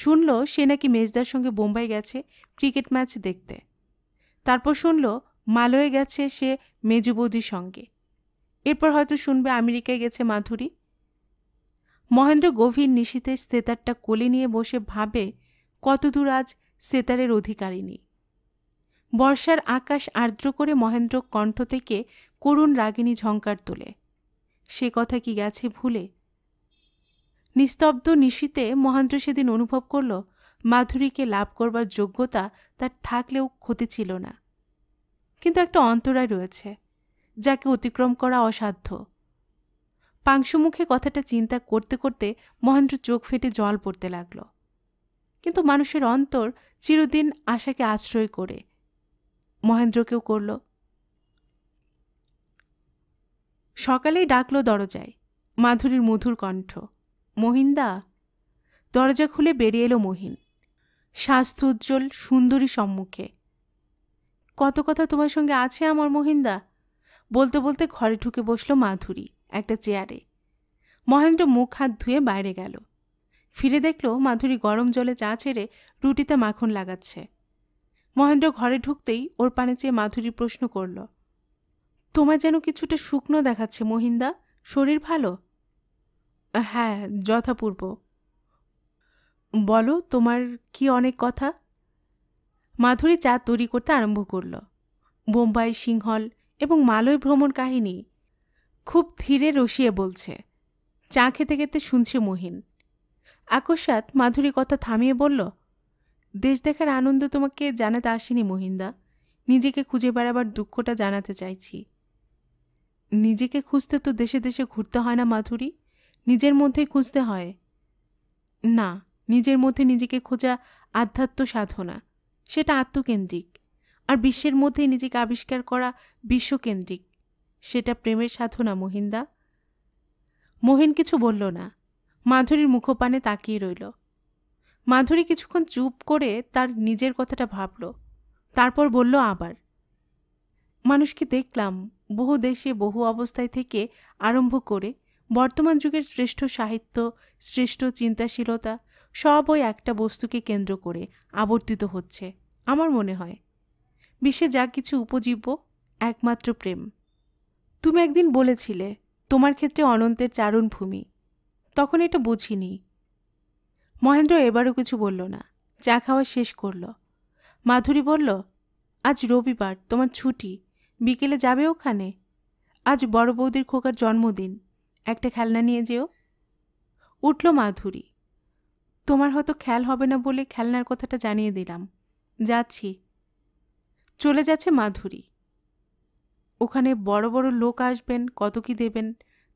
শুনল সে নাকি মেজদার সঙ্গে বোম্বাই গেছে ক্রিকেট ম্যাচ দেখতে তারপর শুনল মালয়ে গেছে সে মেজুবৌদির সঙ্গে এরপর হয়তো শুনবে আমেরিকায় গেছে মাধুরী মহেন্দ্র গভীর নিশীতে সেতারটা কোলে নিয়ে বসে ভাবে কতদূর আজ সেতারের অধিকারিণী বর্ষার আকাশ আর্দ্র করে মহেন্দ্র কণ্ঠ থেকে করুণ রাগিনী ঝঙ্কার তোলে সে কথা কি গেছে ভুলে নিস্তব্ধ নিশীতে মহেন্দ্র সেদিন অনুভব করল মাধুরীকে লাভ করবার যোগ্যতা তার থাকলেও ক্ষতি ছিল না কিন্তু একটা অন্তরায় রয়েছে যাকে অতিক্রম করা অসাধ্য পাংশুমুখে কথাটা চিন্তা করতে করতে মহেন্দ্র চোখ ফেটে জল পড়তে লাগল কিন্তু মানুষের অন্তর চিরদিন আশাকে আশ্রয় করে মহেন্দ্রকেও করল সকালেই ডাকল দরজায় মাধুরীর মধুর কণ্ঠ মহিন্দা দরজা খুলে বেরিয়ে এলো মহিন স্বাস্থ্য উজ্জ্বল সুন্দরী সম্মুখে কত কথা তোমার সঙ্গে আছে আমার মহিন্দা বলতে বলতে ঘরে ঢুকে বসল মাধুরী একটা চেয়ারে মহেন্দ্র মুখ হাত ধুয়ে বাইরে গেল ফিরে দেখল মাধুরী গরম জলে চা ছেড়ে রুটিতে মাখন লাগাচ্ছে মহেন্দ্র ঘরে ঢুকতেই ওর পানে চেয়ে মাধুরী প্রশ্ন করল তোমার যেন কিছুটা শুকনো দেখাচ্ছে মহিন্দা শরীর ভালো হ্যাঁ যথাপূর্ব বলো তোমার কি অনেক কথা মাধুরী চা তৈরি করতে আরম্ভ করল বোম্বাই সিংহল এবং মালয় ভ্রমণ কাহিনী খুব ধীরে রসিয়ে বলছে চা খেতে খেতে শুনছে মহিন আকস্মাত মাধুরী কথা থামিয়ে বলল দেশ দেখার আনন্দ তোমাকে জানাতে আসিনি মহিন্দা নিজেকে খুঁজে বেড়াবার দুঃখটা জানাতে চাইছি নিজেকে খুঁজতে তো দেশে দেশে ঘুরতে হয় না মাধুরী নিজের মধ্যেই খুঁজতে হয় না নিজের মধ্যে নিজেকে খোঁজা আধ্যাত্ম সাধনা সেটা আত্মকেন্দ্রিক আর বিশ্বের মধ্যেই নিজেকে আবিষ্কার করা বিশ্বকেন্দ্রিক সেটা প্রেমের সাধনা মহিন্দা মহিন কিছু বলল না মাধুরীর মুখপানে তাকিয়ে রইল মাধুরী কিছুক্ষণ চুপ করে তার নিজের কথাটা ভাবল তারপর বলল আবার মানুষকে দেখলাম বহু দেশে বহু অবস্থায় থেকে আরম্ভ করে বর্তমান যুগের শ্রেষ্ঠ সাহিত্য শ্রেষ্ঠ চিন্তাশীলতা সব ওই একটা বস্তুকে কেন্দ্র করে আবর্তিত হচ্ছে আমার মনে হয় বিশ্বে যা কিছু উপজীব্য একমাত্র প্রেম তুমি একদিন বলেছিলে তোমার ক্ষেত্রে অনন্তের ভূমি তখন এটা বুঝিনি মহেন্দ্র এবারও কিছু বলল না চা খাওয়া শেষ করল মাধুরী বলল আজ রবিবার তোমার ছুটি বিকেলে যাবে ওখানে আজ বড় বৌদির খোকার জন্মদিন একটা খেলনা নিয়ে যেও উঠল মাধুরী তোমার হয়তো খেয়াল হবে না বলে খেলনার কথাটা জানিয়ে দিলাম যাচ্ছি চলে যাচ্ছে মাধুরী ওখানে বড় বড় লোক আসবেন কত কি দেবেন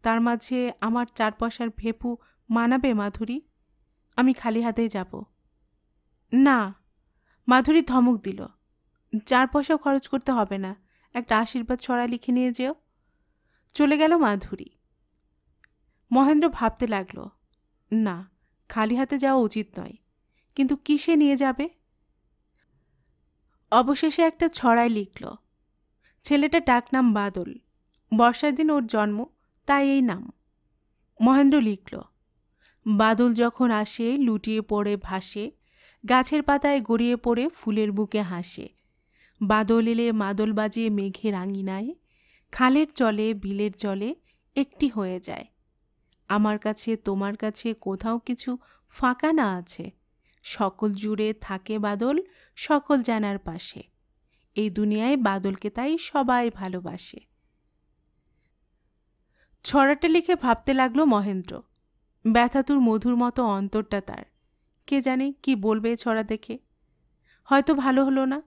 তার মাঝে আমার চার পয়সার ভেপু মানাবে মাধুরী আমি খালি হাতেই যাব না মাধুরী ধমক দিল চার পয়সাও খরচ করতে হবে না একটা আশীর্বাদ ছড়া লিখে নিয়ে যেও চলে গেল মাধুরী মহেন্দ্র ভাবতে লাগল না খালি হাতে যাওয়া উচিত নয় কিন্তু কিসে নিয়ে যাবে অবশেষে একটা ছড়ায় লিখল ছেলেটা ডাক নাম বাদল বর্ষার দিন ওর জন্ম তাই এই নাম মহেন্দ্র লিখল বাদল যখন আসে লুটিয়ে পড়ে ভাসে গাছের পাতায় গড়িয়ে পড়ে ফুলের বুকে হাসে বাদল এলে মাদল বাজিয়ে মেঘের আঙিনায় খালের চলে বিলের জলে একটি হয়ে যায় আমার কাছে তোমার কাছে কোথাও কিছু ফাঁকা না আছে সকল জুড়ে থাকে বাদল সকল জানার পাশে এই দুনিয়ায় বাদলকে তাই সবাই ভালোবাসে ছড়াটা লিখে ভাবতে লাগলো মহেন্দ্র ব্যথাতুর মধুর মতো অন্তরটা তার কে জানে কি বলবে ছড়া দেখে হয়তো ভালো হলো না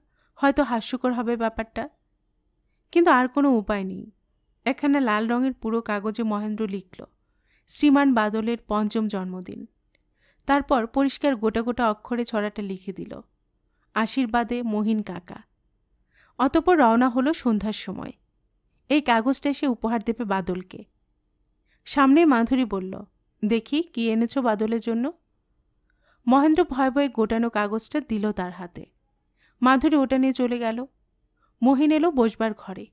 হয়তো হাস্যকর হবে ব্যাপারটা কিন্তু আর কোনো উপায় নেই একখানা লাল রঙের পুরো কাগজে মহেন্দ্র লিখল শ্রীমান বাদলের পঞ্চম জন্মদিন তারপর পরিষ্কার গোটা গোটা অক্ষরে ছড়াটা লিখে দিল আশীর্বাদে মহিন কাকা অতপর রওনা হলো সন্ধ্যার সময় এই কাগজটা এসে উপহার দেবে বাদলকে সামনে মাধুরী বলল দেখি কি এনেছো বাদলের জন্য মহেন্দ্র ভয় ভয়ে গোটানো কাগজটা দিল তার হাতে মাধুরী ওটা নিয়ে চলে গেল মহিন এলো বসবার ঘরে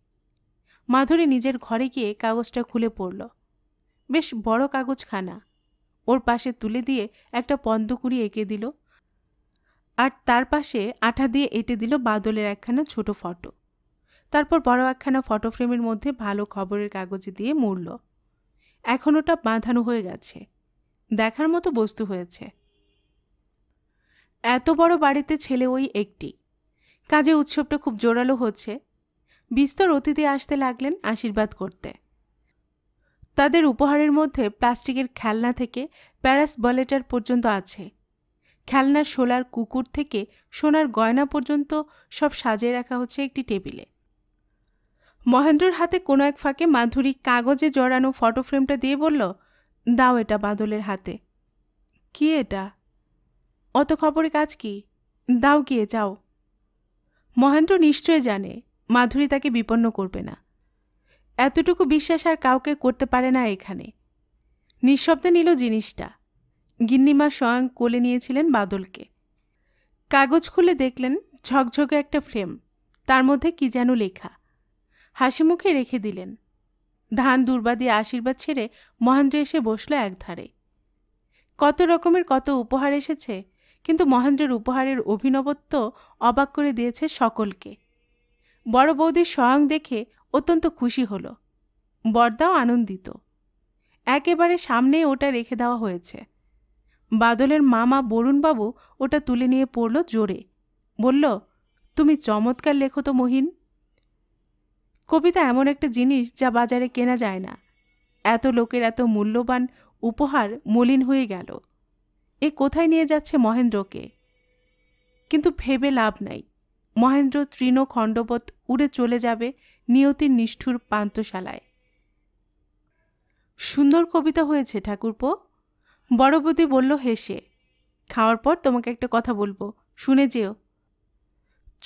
মাধুরী নিজের ঘরে গিয়ে কাগজটা খুলে পড়ল বেশ বড় কাগজখানা ওর পাশে তুলে দিয়ে একটা পদ্মকুড়ি এঁকে দিল আর তার পাশে আঠা দিয়ে এঁটে দিল বাদলের একখানা ছোট ফটো তারপর বড় একখানা ফটো ফ্রেমের মধ্যে ভালো খবরের কাগজে দিয়ে মুড়ল এখন ওটা বাঁধানো হয়ে গেছে দেখার মতো বস্তু হয়েছে এত বড় বাড়িতে ছেলে ওই একটি কাজে উৎসবটা খুব জোরালো হচ্ছে বিস্তর অতিথি আসতে লাগলেন আশীর্বাদ করতে তাদের উপহারের মধ্যে প্লাস্টিকের খেলনা থেকে প্যারাস বলেটার পর্যন্ত আছে খেলনার সোলার কুকুর থেকে সোনার গয়না পর্যন্ত সব সাজিয়ে রাখা হচ্ছে একটি টেবিলে মহেন্দ্রর হাতে কোনো এক ফাঁকে মাধুরী কাগজে জড়ানো ফটো ফ্রেমটা দিয়ে বলল দাও এটা বাদলের হাতে কি এটা অত খবরে কাজ কি দাও গিয়ে যাও মহেন্দ্র নিশ্চয় জানে মাধুরী তাকে বিপন্ন করবে না এতটুকু বিশ্বাস আর কাউকে করতে পারে না এখানে নিঃশব্দে নিল জিনিসটা গিন্নিমা স্বয়ং কোলে নিয়েছিলেন বাদলকে কাগজ খুলে দেখলেন ঝকঝকে একটা ফ্রেম তার মধ্যে কি যেন লেখা হাসি মুখে রেখে দিলেন ধান দুর্বা দিয়ে আশীর্বাদ ছেড়ে মহেন্দ্র এসে বসল একধারে কত রকমের কত উপহার এসেছে কিন্তু মহেন্দ্রের উপহারের অভিনবত্ব অবাক করে দিয়েছে সকলকে বড় বৌদির স্বয়ং দেখে অত্যন্ত খুশি হলো বরদাও আনন্দিত একেবারে সামনে ওটা রেখে দেওয়া হয়েছে বাদলের মামা বরুণবাবু ওটা তুলে নিয়ে পড়ল জোরে বলল তুমি চমৎকার লেখো তো মহিন কবিতা এমন একটা জিনিস যা বাজারে কেনা যায় না এত লোকের এত মূল্যবান উপহার মলিন হয়ে গেল এ কোথায় নিয়ে যাচ্ছে মহেন্দ্রকে কিন্তু ভেবে লাভ নাই মহেন্দ্র তৃণ খণ্ডপথ উড়ে চলে যাবে নিয়তির নিষ্ঠুর পান্তশালায় সুন্দর কবিতা হয়েছে ঠাকুরপো বড় বলল হেসে খাওয়ার পর তোমাকে একটা কথা বলবো শুনে যেও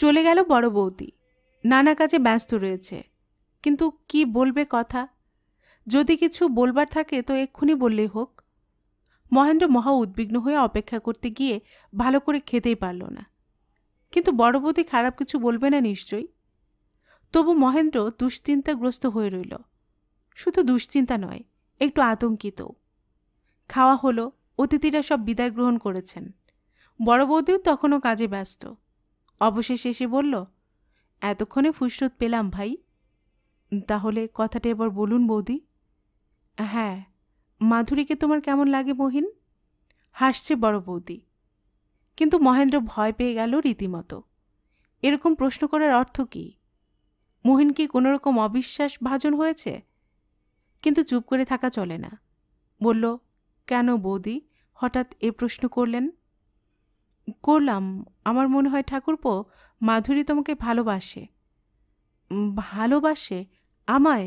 চলে গেল বড় বৌদি নানা কাজে ব্যস্ত রয়েছে কিন্তু কি বলবে কথা যদি কিছু বলবার থাকে তো এক্ষুনি বললেই হোক মহেন্দ্র মহা উদ্বিগ্ন হয়ে অপেক্ষা করতে গিয়ে ভালো করে খেতেই পারল না কিন্তু বড় বৌদি খারাপ কিছু বলবে না নিশ্চয়ই তবু মহেন্দ্র দুশ্চিন্তাগ্রস্ত হয়ে রইল শুধু দুশ্চিন্তা নয় একটু আতঙ্কিতও খাওয়া হলো অতিথিরা সব বিদায় গ্রহণ করেছেন বড় বৌদিও তখনও কাজে ব্যস্ত অবশেষে এসে বলল এতক্ষণে ফুসরত পেলাম ভাই তাহলে কথাটা এবার বলুন বৌদি হ্যাঁ মাধুরীকে তোমার কেমন লাগে মহিন হাসছে বড় বৌদি কিন্তু মহেন্দ্র ভয় পেয়ে গেল রীতিমতো এরকম প্রশ্ন করার অর্থ কি মোহিন কি কোনোরকম অবিশ্বাস ভাজন হয়েছে কিন্তু চুপ করে থাকা চলে না বলল কেন বৌদি হঠাৎ এ প্রশ্ন করলেন করলাম আমার মনে হয় ঠাকুরপো মাধুরী তোমাকে ভালোবাসে ভালোবাসে আমায়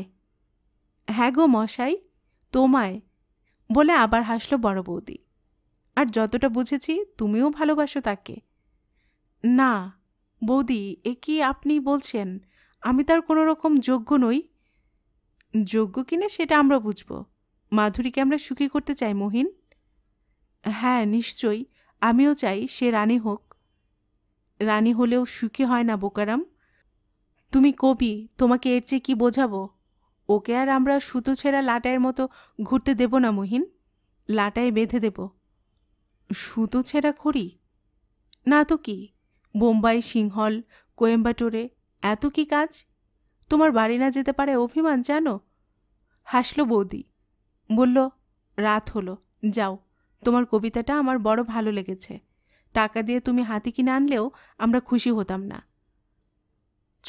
হ্যাঁ গো মশাই তোমায় বলে আবার হাসলো বড় বৌদি আর যতটা বুঝেছি তুমিও ভালোবাসো তাকে না বৌদি এ কি আপনি বলছেন আমি তার কোনো রকম যোগ্য নই যোগ্য কিনে সেটা আমরা বুঝবো মাধুরীকে আমরা সুখী করতে চাই মহিন হ্যাঁ নিশ্চয়ই আমিও চাই সে রানী হোক রানী হলেও সুখী হয় না বোকারাম তুমি কবি তোমাকে এর চেয়ে কী বোঝাবো ওকে আর আমরা সুতো ছেঁড়া লাটায়ের মতো ঘুরতে দেব না মহিন লাটায় বেঁধে দেব সুতো ছেঁড়া খড়ি না তো কি বোম্বাই সিংহল কোয়েম্বাটোরে এত কি কাজ তোমার বাড়ি না যেতে পারে অভিমান জানো হাসলো বৌদি বলল রাত হলো যাও তোমার কবিতাটা আমার বড় ভালো লেগেছে টাকা দিয়ে তুমি হাতি কিনে আনলেও আমরা খুশি হতাম না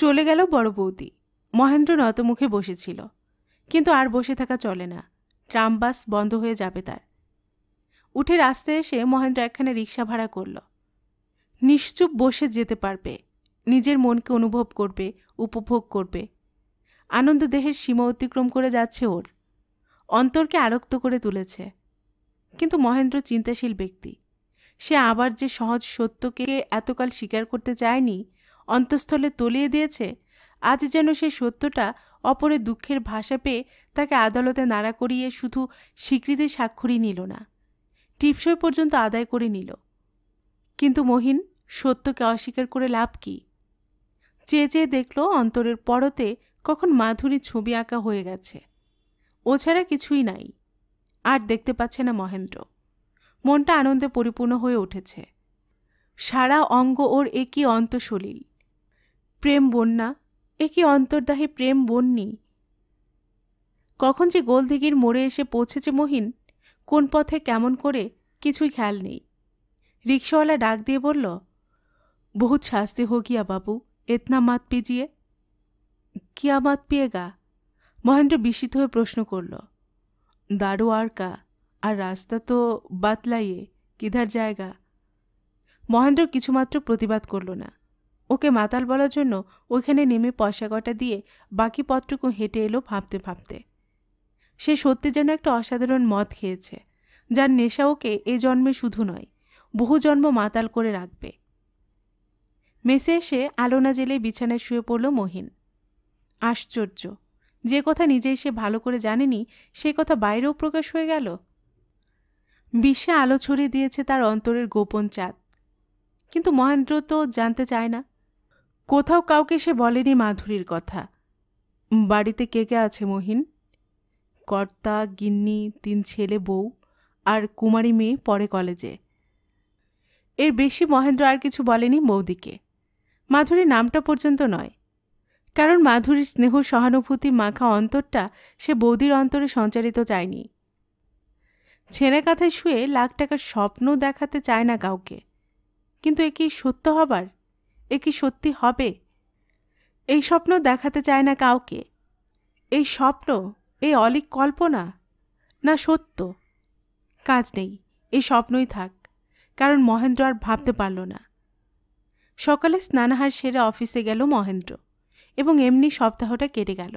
চলে গেল বড় বৌদি মহেন্দ্র নতমুখে বসেছিল কিন্তু আর বসে থাকা চলে না ট্রাম বাস বন্ধ হয়ে যাবে তার উঠে রাস্তায় এসে মহেন্দ্র একখানা রিক্সা ভাড়া করল নিশ্চুপ বসে যেতে পারবে নিজের মনকে অনুভব করবে উপভোগ করবে আনন্দ দেহের সীমা অতিক্রম করে যাচ্ছে ওর অন্তরকে আরক্ত করে তুলেছে কিন্তু মহেন্দ্র চিন্তাশীল ব্যক্তি সে আবার যে সহজ সত্যকে এতকাল স্বীকার করতে চায়নি অন্তঃস্থলে তলিয়ে দিয়েছে আজ যেন সে সত্যটা অপরের দুঃখের ভাষা পেয়ে তাকে আদালতে নাড়া করিয়ে শুধু স্বীকৃতি স্বাক্ষরই নিল না টিপসই পর্যন্ত আদায় করে নিল কিন্তু মহিন সত্যকে অস্বীকার করে লাভ কি চেয়ে চেয়ে দেখল অন্তরের পরতে কখন মাধুরী ছবি আঁকা হয়ে গেছে ও ছাড়া কিছুই নাই আর দেখতে পাচ্ছে না মহেন্দ্র মনটা আনন্দে পরিপূর্ণ হয়ে উঠেছে সারা অঙ্গ ওর একই অন্তঃসলিল প্রেম বন্যা একই অন্তর্দাহী প্রেম বন্যি কখন যে গোলদিঘির মোড়ে এসে পৌঁছেছে মহিন কোন পথে কেমন করে কিছুই খেয়াল নেই রিক্সাওয়ালা ডাক দিয়ে বলল বহুত শাস্তি হোক গিয়া বাবু এতনা মাত পিজিয়ে কিয়া মাত পিয়েগা মহেন্দ্র বিস্মিত হয়ে প্রশ্ন করল দারোয়ারকা আর রাস্তা তো বাতলাইয়ে কিধার জায়গা মহেন্দ্র কিছুমাত্র প্রতিবাদ করল না ওকে মাতাল বলার জন্য ওইখানে নেমে পয়সা কটা দিয়ে বাকি পথটুকু হেঁটে এলো ভাবতে ভাবতে সে সত্যি যেন একটা অসাধারণ মদ খেয়েছে যার নেশা ওকে এ জন্মে শুধু নয় বহু জন্ম মাতাল করে রাখবে মেসে এসে আলোনা জেলে বিছানায় শুয়ে পড়ল মহিন আশ্চর্য যে কথা নিজেই সে ভালো করে জানেনি সে কথা বাইরেও প্রকাশ হয়ে গেল বিশ্বে আলো ছড়িয়ে দিয়েছে তার অন্তরের গোপন চাঁদ কিন্তু মহেন্দ্র তো জানতে চায় না কোথাও কাউকে সে বলেনি মাধুরীর কথা বাড়িতে কে কে আছে মহিন কর্তা গিন্নি তিন ছেলে বউ আর কুমারী মেয়ে পরে কলেজে এর বেশি মহেন্দ্র আর কিছু বলেনি বৌদিকে মাধুরী নামটা পর্যন্ত নয় কারণ মাধুরীর স্নেহ সহানুভূতি মাখা অন্তরটা সে বৌদির অন্তরে সঞ্চারিত চায়নি ছেঁড়ে কাঁথায় শুয়ে লাখ টাকার স্বপ্ন দেখাতে চায় না কাউকে কিন্তু এ কি সত্য হবার এ কি সত্যি হবে এই স্বপ্ন দেখাতে চায় না কাউকে এই স্বপ্ন এই অলিক কল্পনা না সত্য কাজ নেই এই স্বপ্নই থাক কারণ মহেন্দ্র আর ভাবতে পারল না সকালে স্নানাহার সেরে অফিসে গেল মহেন্দ্র এবং এমনি সপ্তাহটা কেটে গেল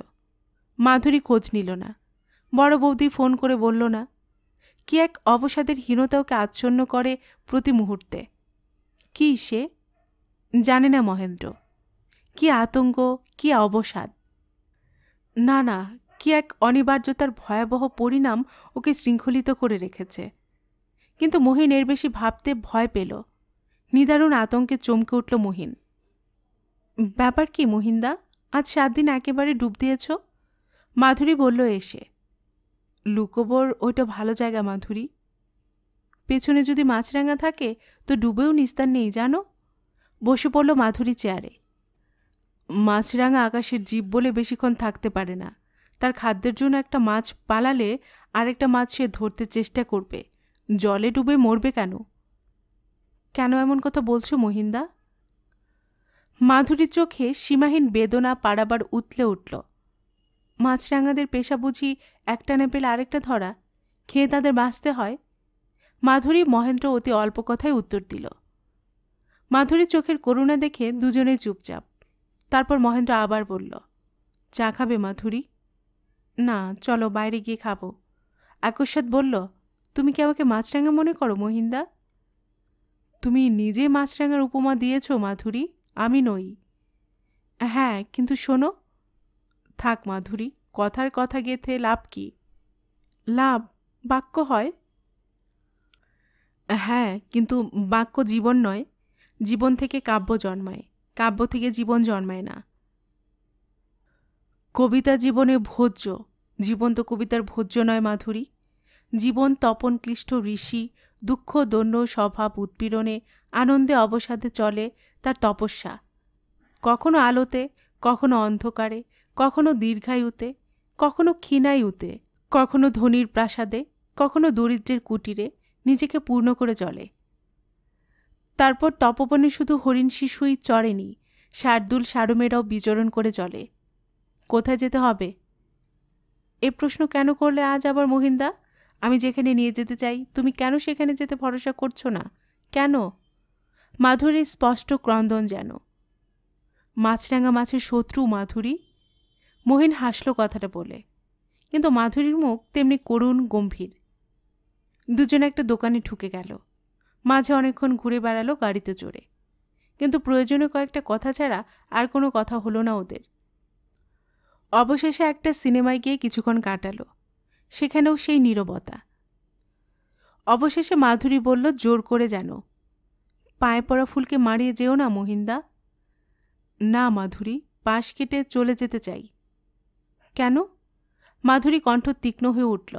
মাধুরী খোঁজ নিল না বড় বৌদি ফোন করে বলল না কি এক অবসাদের হীনতা ওকে আচ্ছন্ন করে প্রতি মুহূর্তে কি সে জানে না মহেন্দ্র কি আতঙ্ক কি অবসাদ না না কি এক অনিবার্যতার ভয়াবহ পরিণাম ওকে শৃঙ্খলিত করে রেখেছে কিন্তু মহিন এর বেশি ভাবতে ভয় পেল নিদারুণ আতঙ্কে চমকে উঠল মহিন ব্যাপার কি মহিন্দা আজ সাত দিন একেবারে ডুব দিয়েছ মাধুরী বলল এসে লুকোবর ওইটা ভালো জায়গা মাধুরী পেছনে যদি মাছরাঙা থাকে তো ডুবেও নিস্তার নেই জানো বসে পড়ল মাধুরী চেয়ারে মাছরাঙা আকাশের জীব বলে বেশিক্ষণ থাকতে পারে না তার খাদ্যের জন্য একটা মাছ পালালে আরেকটা মাছ সে ধরতে চেষ্টা করবে জলে ডুবে মরবে কেন কেন এমন কথা বলছো মহিন্দা মাধুরী চোখে সীমাহীন বেদনা পাড়াবার উতলে উঠল মাছরাঙাদের পেশা বুঝি একটা নেপেল পেলে আরেকটা ধরা খেয়ে তাদের বাঁচতে হয় মাধুরী মহেন্দ্র অতি অল্প কথায় উত্তর দিল মাধুরী চোখের করুণা দেখে দুজনে চুপচাপ তারপর মহেন্দ্র আবার বলল চা খাবে মাধুরী না চলো বাইরে গিয়ে খাবো আকস্মাত বলল তুমি কি আমাকে মাছরাঙা মনে করো মহিন্দা তুমি নিজে মাছরাঙার উপমা দিয়েছ মাধুরী আমি নই হ্যাঁ কিন্তু শোনো থাক মাধুরী কথার কথা গেথে লাভ কি লাভ বাক্য হয় হ্যাঁ কিন্তু বাক্য জীবন নয় জীবন থেকে কাব্য জন্মায় কাব্য থেকে জীবন জন্মায় না কবিতা জীবনে ভোজ্য জীবন তো কবিতার ভোজ্য নয় মাধুরী জীবন তপন ক্লিষ্ট ঋষি দুঃখ দৈন্য স্বভাব উৎপীড়নে আনন্দে অবসাদে চলে তার তপস্যা কখনো আলোতে কখনো অন্ধকারে কখনো দীর্ঘায়ুতে কখনো ক্ষীণায়ুতে কখনো ধনির প্রাসাদে কখনো দরিদ্রের কুটিরে নিজেকে পূর্ণ করে চলে তারপর তপবনে শুধু হরিণ শিশুই চড়েনি শার্দুল সারমেরাও বিচরণ করে চলে কোথায় যেতে হবে এ প্রশ্ন কেন করলে আজ আবার মহিন্দা আমি যেখানে নিয়ে যেতে চাই তুমি কেন সেখানে যেতে ভরসা করছো না কেন মাধুরীর স্পষ্ট ক্রন্দন যেন মাছরাঙা মাছের শত্রু মাধুরী মহিন হাসল কথাটা বলে কিন্তু মাধুরীর মুখ তেমনি করুণ গম্ভীর দুজনে একটা দোকানে ঢুকে গেল মাঝে অনেকক্ষণ ঘুরে বেড়ালো গাড়িতে চড়ে কিন্তু প্রয়োজনে কয়েকটা কথা ছাড়া আর কোনো কথা হলো না ওদের অবশেষে একটা সিনেমায় গিয়ে কিছুক্ষণ কাটালো সেখানেও সেই নীরবতা অবশেষে মাধুরী বলল জোর করে জানো পায়ে পড়া ফুলকে মারিয়ে যেও না মহিন্দা না মাধুরী পাশ কেটে চলে যেতে চাই কেন মাধুরী কণ্ঠ তীক্ষ্ণ হয়ে উঠল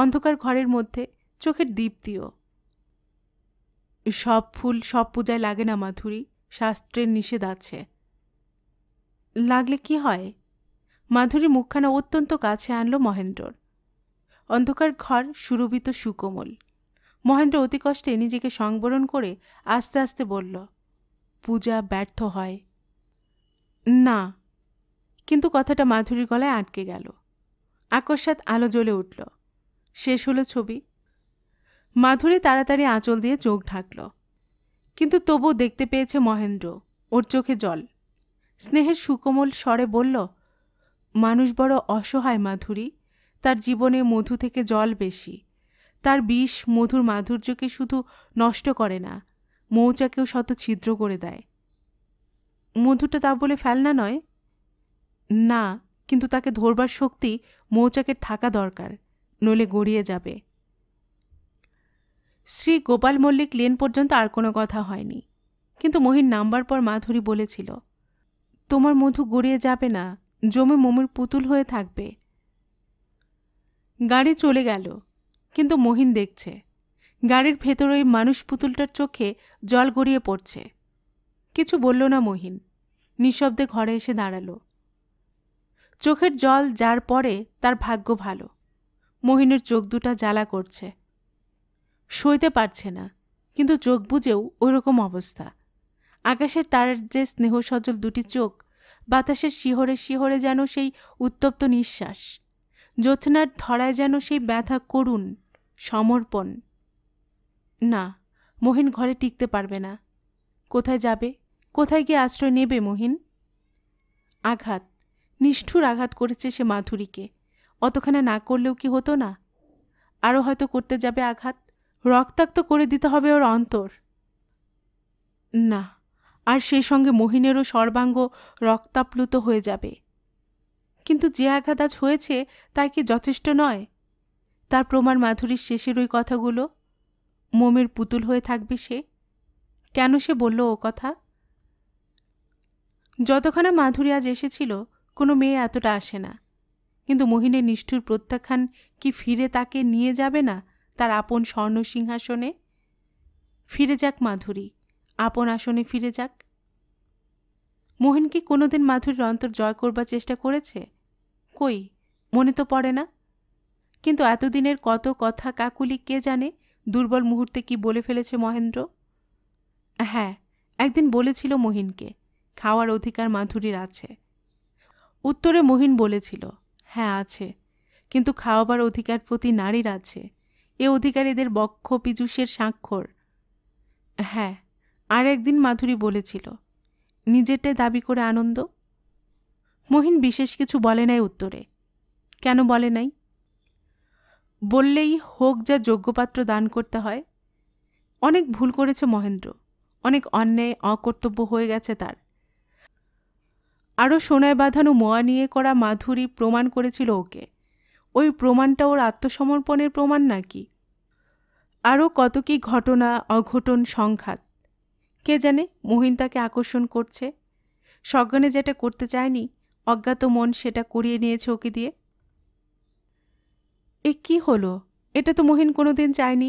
অন্ধকার ঘরের মধ্যে চোখের দীপ্তিও সব ফুল সব পূজায় লাগে না মাধুরী শাস্ত্রের নিষেধ আছে লাগলে কি হয় মাধুরী মুখখানা অত্যন্ত কাছে আনলো মহেন্দ্রর অন্ধকার ঘর সুরভিত সুকোমল মহেন্দ্র অতি কষ্টে নিজেকে সংবরণ করে আস্তে আস্তে বলল পূজা ব্যর্থ হয় না কিন্তু কথাটা মাধুরীর গলায় আটকে গেল আকস্মাত আলো জ্বলে উঠল শেষ হলো ছবি মাধুরী তাড়াতাড়ি আঁচল দিয়ে চোখ ঢাকল কিন্তু তবু দেখতে পেয়েছে মহেন্দ্র ওর চোখে জল স্নেহের সুকোমল স্বরে বলল মানুষ বড় অসহায় মাধুরী তার জীবনে মধু থেকে জল বেশি তার বিষ মধুর মাধুর্যকে শুধু নষ্ট করে না মৌচাকেও শত ছিদ্র করে দেয় মধুটা তা বলে ফেলনা নয় না কিন্তু তাকে ধরবার শক্তি মৌচাকের থাকা দরকার নলে গড়িয়ে যাবে শ্রী গোপাল মল্লিক লেন পর্যন্ত আর কোনো কথা হয়নি কিন্তু মহিন নাম্বার পর মাধুরী বলেছিল তোমার মধু গড়িয়ে যাবে না জমে মোমের পুতুল হয়ে থাকবে গাড়ি চলে গেল কিন্তু মহিন দেখছে গাড়ির ভেতর ওই মানুষ পুতুলটার চোখে জল গড়িয়ে পড়ছে কিছু বলল না মহিন নিঃশব্দে ঘরে এসে দাঁড়ালো চোখের জল যার পরে তার ভাগ্য ভালো মহিনের চোখ দুটা জ্বালা করছে সইতে পারছে না কিন্তু চোখ বুঝেও ওইরকম অবস্থা আকাশের তারের যে স্নেহ সজল দুটি চোখ বাতাসের শিহরে শিহরে যেন সেই উত্তপ্ত নিঃশ্বাস জ্যোৎস্নার ধরায় যেন সেই ব্যথা করুণ সমর্পণ না মোহিন ঘরে টিকতে পারবে না কোথায় যাবে কোথায় গিয়ে আশ্রয় নেবে মোহিন আঘাত নিষ্ঠুর আঘাত করেছে সে মাধুরীকে অতখানা না করলেও কি হতো না আরও হয়তো করতে যাবে আঘাত রক্তাক্ত করে দিতে হবে ওর অন্তর না আর সেই সঙ্গে মোহিনেরও সর্বাঙ্গ রক্তাপ্লুত হয়ে যাবে কিন্তু যে আঘাত আজ হয়েছে তাই কি যথেষ্ট নয় তার প্রমাণ মাধুরীর শেষের ওই কথাগুলো মোমের পুতুল হয়ে থাকবে সে কেন সে বলল ও কথা যতখানা মাধুরী আজ এসেছিল কোনো মেয়ে এতটা আসে না কিন্তু মহিনের নিষ্ঠুর প্রত্যাখ্যান কি ফিরে তাকে নিয়ে যাবে না তার আপন স্বর্ণ সিংহাসনে ফিরে যাক মাধুরী আপন আসনে ফিরে যাক মোহিন কি কোনোদিন মাধুরীর অন্তর জয় করবার চেষ্টা করেছে কই মনে তো পড়ে না কিন্তু এতদিনের কত কথা কাকুলি কে জানে দুর্বল মুহূর্তে কি বলে ফেলেছে মহেন্দ্র হ্যাঁ একদিন বলেছিল মহিনকে খাওয়ার অধিকার মাধুরীর আছে উত্তরে মহিন বলেছিল হ্যাঁ আছে কিন্তু খাওয়াবার অধিকার প্রতি নারীর আছে এ অধিকার এদের বক্ষ পিজুষের স্বাক্ষর হ্যাঁ আর একদিন মাধুরী বলেছিল নিজেরটাই দাবি করে আনন্দ মহিন বিশেষ কিছু বলে নাই উত্তরে কেন বলে নাই বললেই হোক যা যোগ্যপাত্র দান করতে হয় অনেক ভুল করেছে মহেন্দ্র অনেক অন্যায় অকর্তব্য হয়ে গেছে তার আরও সোনায় বাঁধানো মোয়া নিয়ে করা মাধুরী প্রমাণ করেছিল ওকে ওই প্রমাণটা ওর আত্মসমর্পণের প্রমাণ নাকি আরও কত কি ঘটনা অঘটন সংঘাত কে জানে মহিন তাকে আকর্ষণ করছে সজ্ঞানে যেটা করতে চায়নি অজ্ঞাত মন সেটা করিয়ে নিয়েছে ওকে দিয়ে এ কি হলো এটা তো মহিন কোনোদিন চায়নি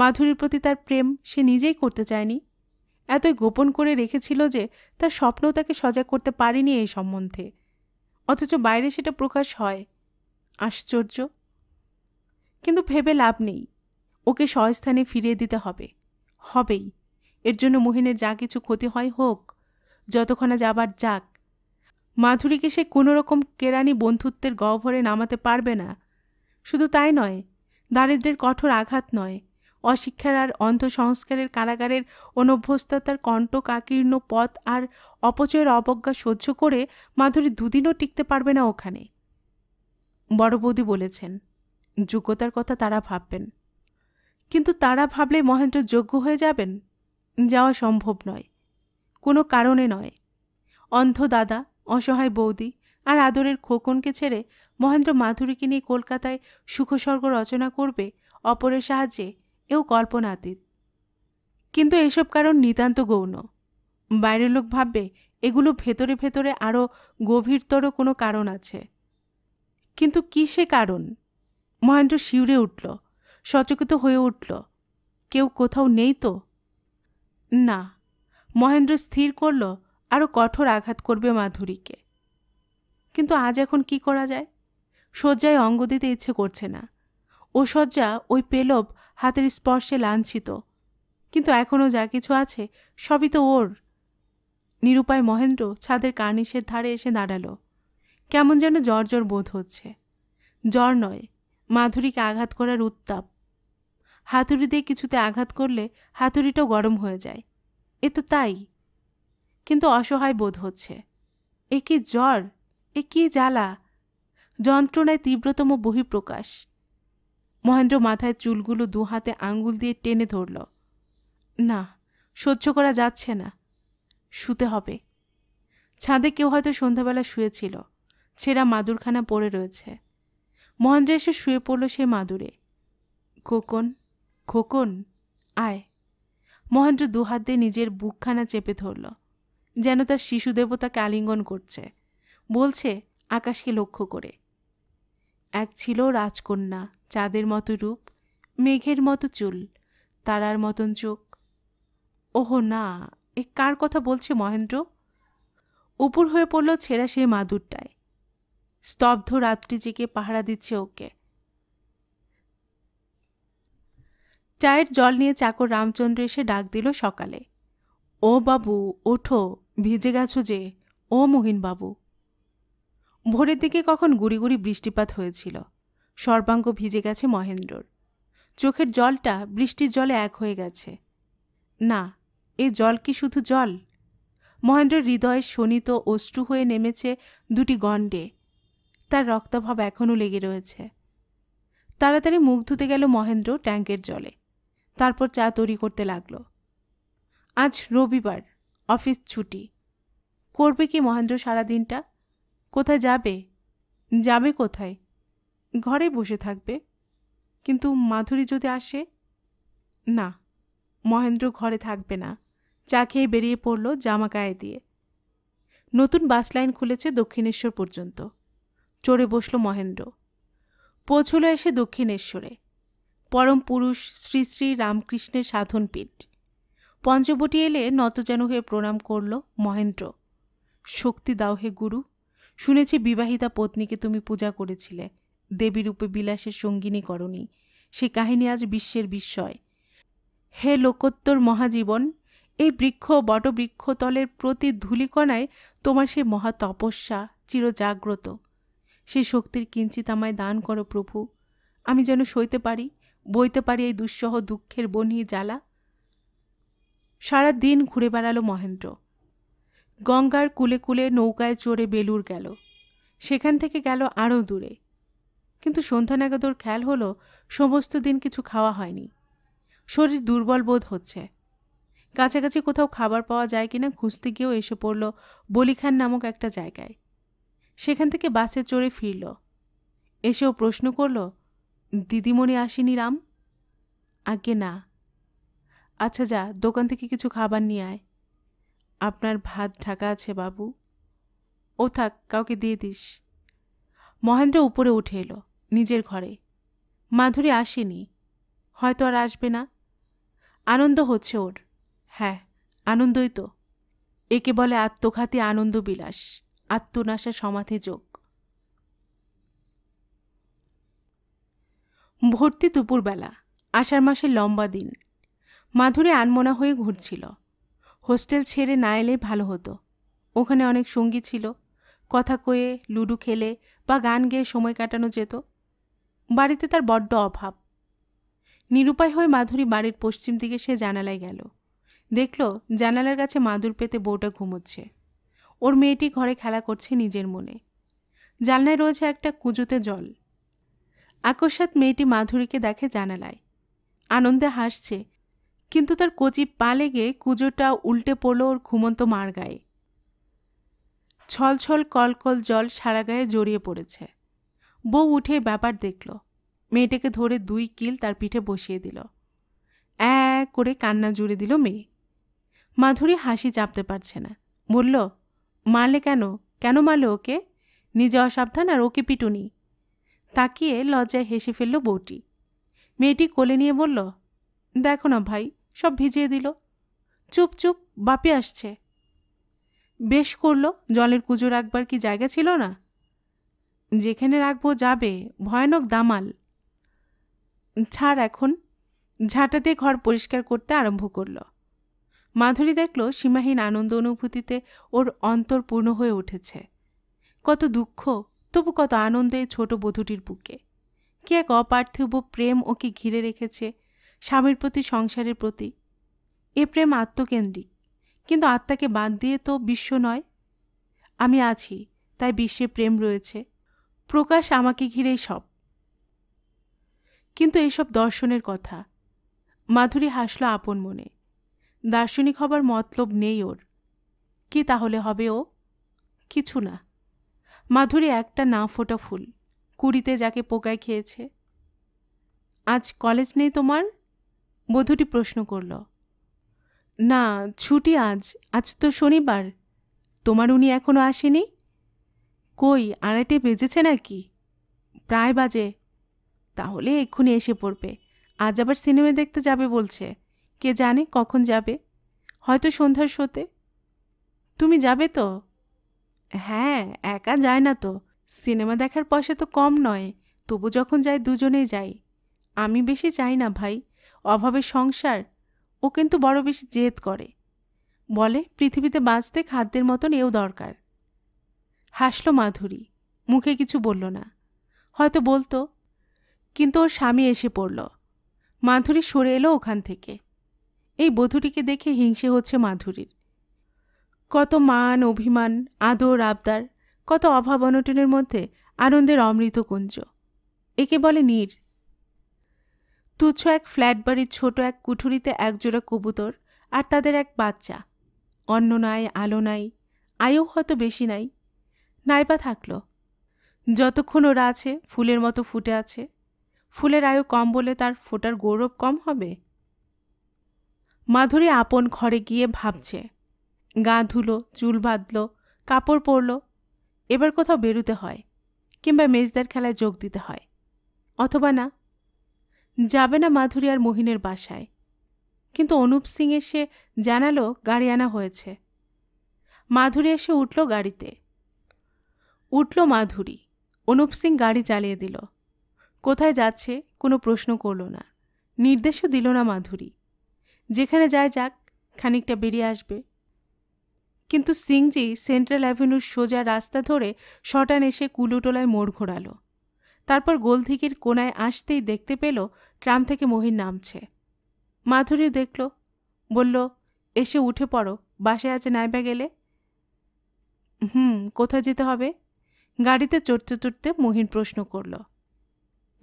মাধুরীর প্রতি তার প্রেম সে নিজেই করতে চায়নি এতই গোপন করে রেখেছিল যে তার স্বপ্নও তাকে সজাগ করতে পারেনি এই সম্বন্ধে অথচ বাইরে সেটা প্রকাশ হয় আশ্চর্য কিন্তু ভেবে লাভ নেই ওকে স্বস্থানে ফিরিয়ে দিতে হবে হবেই এর জন্য মোহিনের যা কিছু ক্ষতি হয় হোক যতক্ষণে যাবার যাক মাধুরীকে সে কোনোরকম কেরানি বন্ধুত্বের গহ্বরে নামাতে পারবে না শুধু তাই নয় দারিদ্রের কঠোর আঘাত নয় অশিক্ষার আর অন্ধসংস্কারের কারাগারের অনভ্যস্ততার কণ্টক আকীর্ণ পথ আর অপচয়ের অবজ্ঞা সহ্য করে মাধুরী দুদিনও টিকতে পারবে না ওখানে বড় বৌদি বলেছেন যোগ্যতার কথা তারা ভাববেন কিন্তু তারা ভাবলে মহেন্দ্র যোগ্য হয়ে যাবেন যাওয়া সম্ভব নয় কোনো কারণে নয় অন্ধ দাদা অসহায় বৌদি আর আদরের খোকনকে ছেড়ে মহেন্দ্র মাধুরীকে নিয়ে কলকাতায় সুখস্বর্গ রচনা করবে অপরের সাহায্যে এও কল্পনাতীত কিন্তু এসব কারণ নিতান্ত গৌণ বাইরের লোক ভাববে এগুলো ভেতরে ভেতরে আরও গভীরতর কোনো কারণ আছে কিন্তু কি সে কারণ মহেন্দ্র শিউরে উঠল সচকিত হয়ে উঠল কেউ কোথাও নেই তো না মহেন্দ্র স্থির করল আরও কঠোর আঘাত করবে মাধুরীকে কিন্তু আজ এখন কি করা যায় শয্যায় অঙ্গ দিতে ইচ্ছে করছে না ও শয্যা ওই পেলব হাতের স্পর্শে লাঞ্ছিত কিন্তু এখনও যা কিছু আছে সবই তো ওর নিরুপায় মহেন্দ্র ছাদের কার্নিশের ধারে এসে দাঁড়ালো কেমন যেন জ্বর জ্বর বোধ হচ্ছে জ্বর নয় মাধুরীকে আঘাত করার উত্তাপ হাতুড়ি দিয়ে কিছুতে আঘাত করলে হাতুড়িটাও গরম হয়ে যায় এ তো তাই কিন্তু অসহায় বোধ হচ্ছে এ কি জ্বর এ কি জ্বালা যন্ত্রণায় তীব্রতম বহিঃপ্রকাশ মহেন্দ্র মাথায় চুলগুলো দু হাতে আঙ্গুল দিয়ে টেনে ধরল না সহ্য করা যাচ্ছে না শুতে হবে ছাদে কেউ হয়তো সন্ধ্যাবেলা শুয়েছিল ছেঁড়া মাদুরখানা পড়ে রয়েছে মহেন্দ্র এসে শুয়ে পড়ল সেই মাদুরে খোকন খোকন আয় মহেন্দ্র দুহাত দিয়ে নিজের বুকখানা চেপে ধরল যেন তার শিশু দেবতাকে আলিঙ্গন করছে বলছে আকাশকে লক্ষ্য করে এক ছিল রাজকন্যা চাঁদের মতো রূপ মেঘের মতো চুল তারার মতন চোখ ওহো না এ কার কথা বলছে মহেন্দ্র উপর হয়ে পড়ল ছেঁড়া সেই মাদুরটায় স্তব্ধ রাত্রি জেগে পাহারা দিচ্ছে ওকে চায়ের জল নিয়ে চাকর রামচন্দ্র এসে ডাক দিল সকালে ও বাবু ওঠো ভিজে গেছো যে ও মোহিনবাবু ভোরের দিকে কখন গুড়িগুড়ি বৃষ্টিপাত হয়েছিল সর্বাঙ্গ ভিজে গেছে মহেন্দ্রর চোখের জলটা বৃষ্টির জলে এক হয়ে গেছে না এ জল কি শুধু জল মহেন্দ্রের হৃদয়ে শোণিত অশ্রু হয়ে নেমেছে দুটি গণ্ডে তার রক্তাভাব এখনও লেগে রয়েছে তাড়াতাড়ি মুখ ধুতে গেল মহেন্দ্র ট্যাঙ্কের জলে তারপর চা তৈরি করতে লাগল আজ রবিবার অফিস ছুটি করবে কি মহেন্দ্র সারা দিনটা কোথায় যাবে যাবে কোথায় ঘরে বসে থাকবে কিন্তু মাধুরী যদি আসে না মহেন্দ্র ঘরে থাকবে না চা খেয়ে বেরিয়ে পড়ল জামা গায়ে দিয়ে নতুন বাস লাইন খুলেছে দক্ষিণেশ্বর পর্যন্ত চড়ে বসল মহেন্দ্র পৌঁছল এসে দক্ষিণেশ্বরে পরম পুরুষ শ্রী শ্রী রামকৃষ্ণের সাধনপীঠ পঞ্চবটি এলে নত যেন হয়ে প্রণাম করল মহেন্দ্র শক্তি দাও হে গুরু শুনেছি বিবাহিতা পত্নীকে তুমি পূজা করেছিলে দেবীরূপে বিলাসের সঙ্গিনী করনি সে কাহিনী আজ বিশ্বের বিস্ময় হে লোকোত্তর মহাজীবন এই বৃক্ষ বটবৃক্ষতলের প্রতি ধূলিকণায় তোমার সে মহা তপস্যা চিরজাগ্রত সে শক্তির কিঞ্চিত আমায় দান করো প্রভু আমি যেন সইতে পারি বইতে পারি এই দুঃসহ দুঃখের বনি জ্বালা সারা দিন ঘুরে বেড়ালো মহেন্দ্র গঙ্গার কুলে কুলে নৌকায় চড়ে বেলুর গেল সেখান থেকে গেল আরও দূরে কিন্তু সন্ধ্যা নাগাদোর খেয়াল হলো সমস্ত দিন কিছু খাওয়া হয়নি শরীর দুর্বল বোধ হচ্ছে কাছাকাছি কোথাও খাবার পাওয়া যায় কিনা খুঁজতে গিয়েও এসে পড়ল বলিখান নামক একটা জায়গায় সেখান থেকে বাসে চড়ে ফিরল এসেও প্রশ্ন করল দিদিমণি আসেনি রাম আগে না আচ্ছা যা দোকান থেকে কিছু খাবার নিয়ে আয় আপনার ভাত ঢাকা আছে বাবু ও থাক কাউকে দিয়ে দিস মহেন্দ্র উপরে উঠে এলো নিজের ঘরে মাধুরী আসেনি হয়তো আর আসবে না আনন্দ হচ্ছে ওর হ্যাঁ আনন্দই তো একে বলে আত্মঘাতী আনন্দ বিলাস আত্মনাশা সমাধি যোগ ভর্তি দুপুরবেলা আষাঢ় মাসের লম্বা দিন মাধুরী আনমনা হয়ে ঘুরছিল হোস্টেল ছেড়ে না এলে ভালো হতো ওখানে অনেক সঙ্গী ছিল কথা কয়ে লুডু খেলে বা গান গেয়ে সময় কাটানো যেত বাড়িতে তার বড্ড অভাব নিরুপায় হয়ে মাধুরী বাড়ির পশ্চিম দিকে সে জানালায় গেল দেখল জানালার কাছে মাদুর পেতে বউটা ঘুমোচ্ছে ওর মেয়েটি ঘরে খেলা করছে নিজের মনে জানলায় রয়েছে একটা কুজুতে জল আকস্মাত মেয়েটি মাধুরীকে দেখে জানালায় আনন্দে হাসছে কিন্তু তার কচি পা লেগে কুজোটা উল্টে পড়ল ওর ঘুমন্ত মার গায়ে ছলছল কলকল জল সারা গায়ে জড়িয়ে পড়েছে বউ উঠে ব্যাপার দেখল মেয়েটাকে ধরে দুই কিল তার পিঠে বসিয়ে দিল অ্যা করে কান্না জুড়ে দিল মেয়ে মাধুরী হাসি চাপতে পারছে না বলল মারলে কেন কেন মারলে ওকে নিজে অসাবধান আর ওকে পিটুনি তাকিয়ে লজ্জায় হেসে ফেলল বউটি মেয়েটি কোলে নিয়ে বলল দেখো না ভাই সব ভিজিয়ে দিল চুপ চুপ বাপি আসছে বেশ করলো জলের কুজো রাখবার কি জায়গা ছিল না যেখানে রাখবো যাবে ভয়ানক দামাল ছাড় এখন ঝাঁটাতে ঘর পরিষ্কার করতে আরম্ভ করল মাধুরী দেখল সীমাহীন আনন্দ অনুভূতিতে ওর অন্তর পূর্ণ হয়ে উঠেছে কত দুঃখ তবু কত আনন্দে ছোট বধূটির বুকে কে এক অপার্থিব প্রেম ওকে ঘিরে রেখেছে স্বামীর প্রতি সংসারের প্রতি এ প্রেম আত্মকেন্দ্রিক কিন্তু আত্মাকে বাদ দিয়ে তো বিশ্ব নয় আমি আছি তাই বিশ্বে প্রেম রয়েছে প্রকাশ আমাকে ঘিরেই সব কিন্তু এইসব দর্শনের কথা মাধুরী হাসল আপন মনে দার্শনিক হবার মতলব নেই ওর কি তাহলে হবে ও কিছু না মাধুরী একটা না ফোটা ফুল কুড়িতে যাকে পোকায় খেয়েছে আজ কলেজ নেই তোমার বধূটি প্রশ্ন করল না ছুটি আজ আজ তো শনিবার তোমার উনি এখনও আসেনি কই আড়াইটে বেজেছে নাকি প্রায় বাজে তাহলে এক্ষুনি এসে পড়বে আজ আবার সিনেমা দেখতে যাবে বলছে কে জানে কখন যাবে হয়তো সন্ধ্যার শোতে তুমি যাবে তো হ্যাঁ একা যায় না তো সিনেমা দেখার পয়সা তো কম নয় তবু যখন যাই দুজনেই যাই আমি বেশি চাই না ভাই অভাবে সংসার ও কিন্তু বড় বেশি জেদ করে বলে পৃথিবীতে বাঁচতে খাদ্যের মতন এও দরকার হাসল মাধুরী মুখে কিছু বলল না হয়তো বলতো কিন্তু ওর স্বামী এসে পড়ল মাধুরী সরে এলো ওখান থেকে এই বধূটিকে দেখে হিংসে হচ্ছে মাধুরীর কত মান অভিমান আদর আবদার কত অভাব অনটনের মধ্যে আনন্দের অমৃত কুঞ্জ একে বলে নীর তুচ্ছ এক ফ্ল্যাট বাড়ির ছোট এক কুঠুরিতে একজোড়া কবুতর আর তাদের এক বাচ্চা অন্ন নাই আলো নাই আয়ও হয়তো বেশি নাই নাইবা থাকল যতক্ষণ ওরা আছে ফুলের মতো ফুটে আছে ফুলের আয়ু কম বলে তার ফোটার গৌরব কম হবে মাধুরী আপন ঘরে গিয়ে ভাবছে গা ধুলো চুল বাঁধল কাপড় পরল এবার কোথাও বেরুতে হয় কিংবা মেজদার খেলায় যোগ দিতে হয় অথবা না যাবে না মাধুরী আর মোহিনের বাসায় কিন্তু অনুপ সিং এসে জানালো গাড়ি আনা হয়েছে মাধুরী এসে উঠল গাড়িতে উঠল মাধুরী অনুপ সিং গাড়ি চালিয়ে দিল কোথায় যাচ্ছে কোনো প্রশ্ন করল না নির্দেশও দিল না মাধুরী যেখানে যায় যাক খানিকটা বেরিয়ে আসবে কিন্তু সিংজি সেন্ট্রাল অ্যাভিনিউর সোজা রাস্তা ধরে শটান এসে কুলুটোলায় মোড় ঘোরালো তারপর গোলদিঘির কোনায় আসতেই দেখতে পেল ট্রাম থেকে মহিন নামছে মাধুরী দেখল বলল এসে উঠে পড়ো বাসে আছে নাইবা গেলে হুম কোথায় যেতে হবে গাড়িতে চড়তে চড়তে মহিন প্রশ্ন করল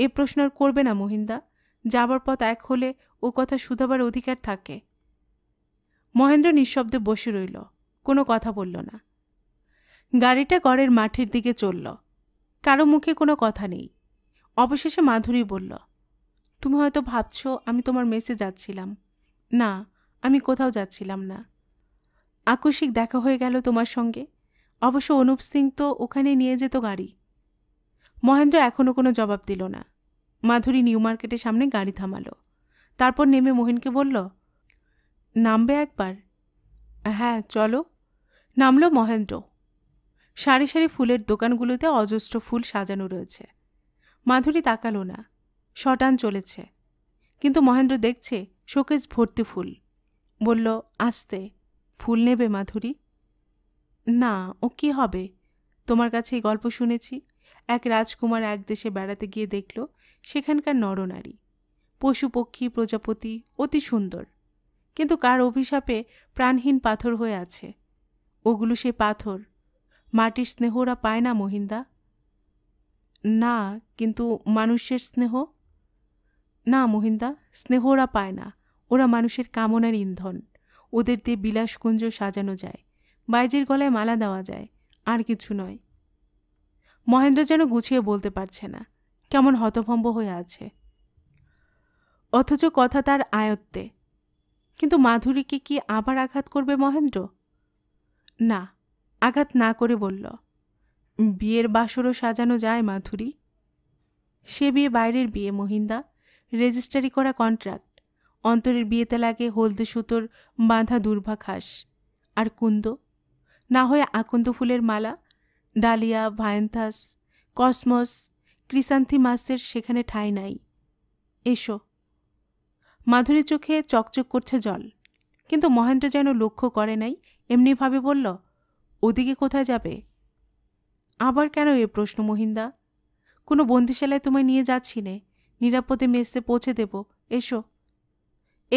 এ প্রশ্ন আর করবে না মহিন্দা যাবার পথ এক হলে ও কথা শুধাবার অধিকার থাকে মহেন্দ্র নিঃশব্দে বসে রইল কোনো কথা বলল না গাড়িটা গড়ের মাঠের দিকে চলল কারো মুখে কোনো কথা নেই অবশেষে মাধুরী বলল তুমি হয়তো ভাবছ আমি তোমার মেসে যাচ্ছিলাম না আমি কোথাও যাচ্ছিলাম না আকস্মিক দেখা হয়ে গেল তোমার সঙ্গে অবশ্য অনুপ সিং তো ওখানে নিয়ে যেত গাড়ি মহেন্দ্র এখনও কোনো জবাব দিল না মাধুরী নিউ মার্কেটের সামনে গাড়ি থামালো তারপর নেমে মোহিনকে বলল নামবে একবার হ্যাঁ চলো নামলো মহেন্দ্র সারি সারি ফুলের দোকানগুলোতে অজস্র ফুল সাজানো রয়েছে মাধুরী তাকালো না শটান চলেছে কিন্তু মহেন্দ্র দেখছে শোকেজ ভর্তি ফুল বলল আসতে ফুল নেবে মাধুরী না ও কি হবে তোমার কাছে এই গল্প শুনেছি এক রাজকুমার এক দেশে বেড়াতে গিয়ে দেখল সেখানকার নরনারী পশু পক্ষী প্রজাপতি অতি সুন্দর কিন্তু কার অভিশাপে প্রাণহীন পাথর হয়ে আছে ওগুলো সে পাথর মাটির স্নেহ ওরা পায় না মহিন্দা না কিন্তু মানুষের স্নেহ না মহিন্দা স্নেহ ওরা পায় না ওরা মানুষের কামনার ইন্ধন ওদের দিয়ে বিলাসকুঞ্জ সাজানো যায় বাইজের গলায় মালা দেওয়া যায় আর কিছু নয় মহেন্দ্র যেন গুছিয়ে বলতে পারছে না কেমন হতভম্ব হয়ে আছে অথচ কথা তার আয়ত্তে কিন্তু মাধুরীকে কি আবার আঘাত করবে মহেন্দ্র না আঘাত না করে বলল বিয়ের বাসরও সাজানো যায় মাধুরী সে বিয়ে বাইরের বিয়ে মহিন্দা রেজিস্টারি করা কন্ট্রাক্ট অন্তরের বিয়েতে লাগে হলদে সুতোর বাঁধা দুর্ভা খাস আর কুন্দ না হয় আকন্দ ফুলের মালা ডালিয়া ভায়ান্থাস কসমস ক্রিসান্থিমাসের সেখানে ঠাঁই নাই এসো মাধুরী চোখে চকচক করছে জল কিন্তু মহেন্দ্র যেন লক্ষ্য করে নাই এমনিভাবে বলল ওদিকে কোথায় যাবে আবার কেন এ প্রশ্ন মহিন্দা কোনো বন্দিশালায় তোমায় নিয়ে যাচ্ছি নে নিরাপদে মেসে পৌঁছে দেব এসো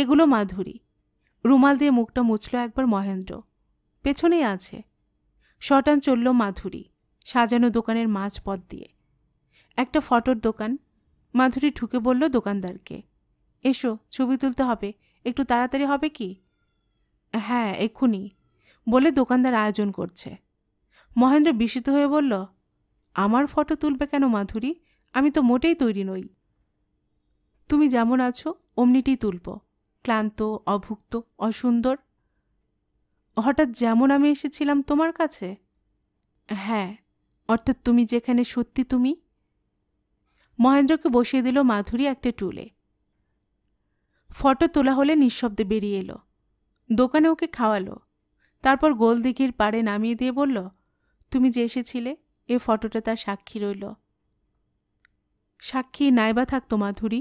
এগুলো মাধুরী রুমাল দিয়ে মুখটা মুছল একবার মহেন্দ্র পেছনেই আছে শটান চলল মাধুরী সাজানো দোকানের মাছ পথ দিয়ে একটা ফটোর দোকান মাধুরী ঠুকে বলল দোকানদারকে এসো ছবি তুলতে হবে একটু তাড়াতাড়ি হবে কি হ্যাঁ এক্ষুনি বলে দোকানদার আয়োজন করছে মহেন্দ্র বিস্মিত হয়ে বলল আমার ফটো তুলবে কেন মাধুরী আমি তো মোটেই তৈরি নই তুমি যেমন আছো অমনিটি তুলব ক্লান্ত অভুক্ত অসুন্দর হঠাৎ যেমন আমি এসেছিলাম তোমার কাছে হ্যাঁ অর্থাৎ তুমি যেখানে সত্যি তুমি মহেন্দ্রকে বসিয়ে দিল মাধুরী একটা টুলে ফটো তোলা হলে নিঃশব্দে বেরিয়ে এলো দোকানে ওকে খাওয়ালো তারপর গোলদিঘির পাড়ে নামিয়ে দিয়ে বলল তুমি যে এসেছিলে এ ফটোটা তার সাক্ষী রইল সাক্ষী নাইবা থাকতো মাধুরী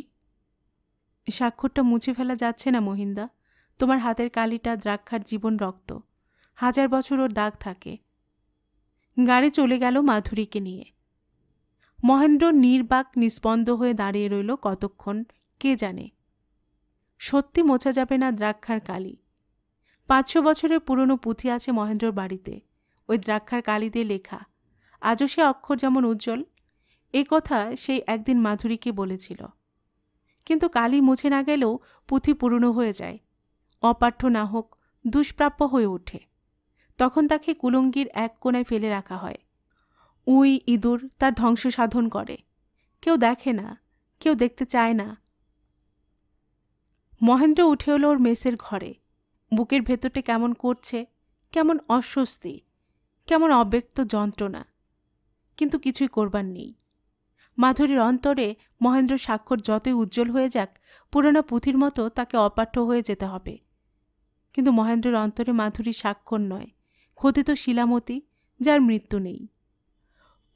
স্বাক্ষরটা মুছে ফেলা যাচ্ছে না মহিন্দা তোমার হাতের কালিটা দ্রাক্ষার জীবন রক্ত হাজার বছর ওর দাগ থাকে গাড়ি চলে গেল মাধুরীকে নিয়ে মহেন্দ্র নির্বাক নিস্পন্দ হয়ে দাঁড়িয়ে রইল কতক্ষণ কে জানে সত্যি মোছা যাবে না দ্রাক্ষার কালি পাঁচশো বছরের পুরনো পুঁথি আছে মহেন্দ্রর বাড়িতে ওই দ্রাক্ষার কালিতে লেখা আজও সে অক্ষর যেমন উজ্জ্বল এ কথা সেই একদিন মাধুরীকে বলেছিল কিন্তু কালি মুছে না গেলেও পুঁথি পুরনো হয়ে যায় অপাঠ্য না হোক দুষ্প্রাপ্য হয়ে ওঠে তখন তাকে কুলঙ্গির এক কোণায় ফেলে রাখা হয় উই ইঁদুর তার ধ্বংস সাধন করে কেউ দেখে না কেউ দেখতে চায় না মহেন্দ্র উঠে এলো ওর মেসের ঘরে বুকের ভেতরটা কেমন করছে কেমন অস্বস্তি কেমন অব্যক্ত যন্ত্রণা কিন্তু কিছুই করবার নেই মাধুরীর অন্তরে মহেন্দ্র স্বাক্ষর যতই উজ্জ্বল হয়ে যাক পুরোনো পুঁথির মতো তাকে অপাঠ্য হয়ে যেতে হবে কিন্তু মহেন্দ্রের অন্তরে মাধুরী স্বাক্ষর নয় ক্ষতিত শিলামতি যার মৃত্যু নেই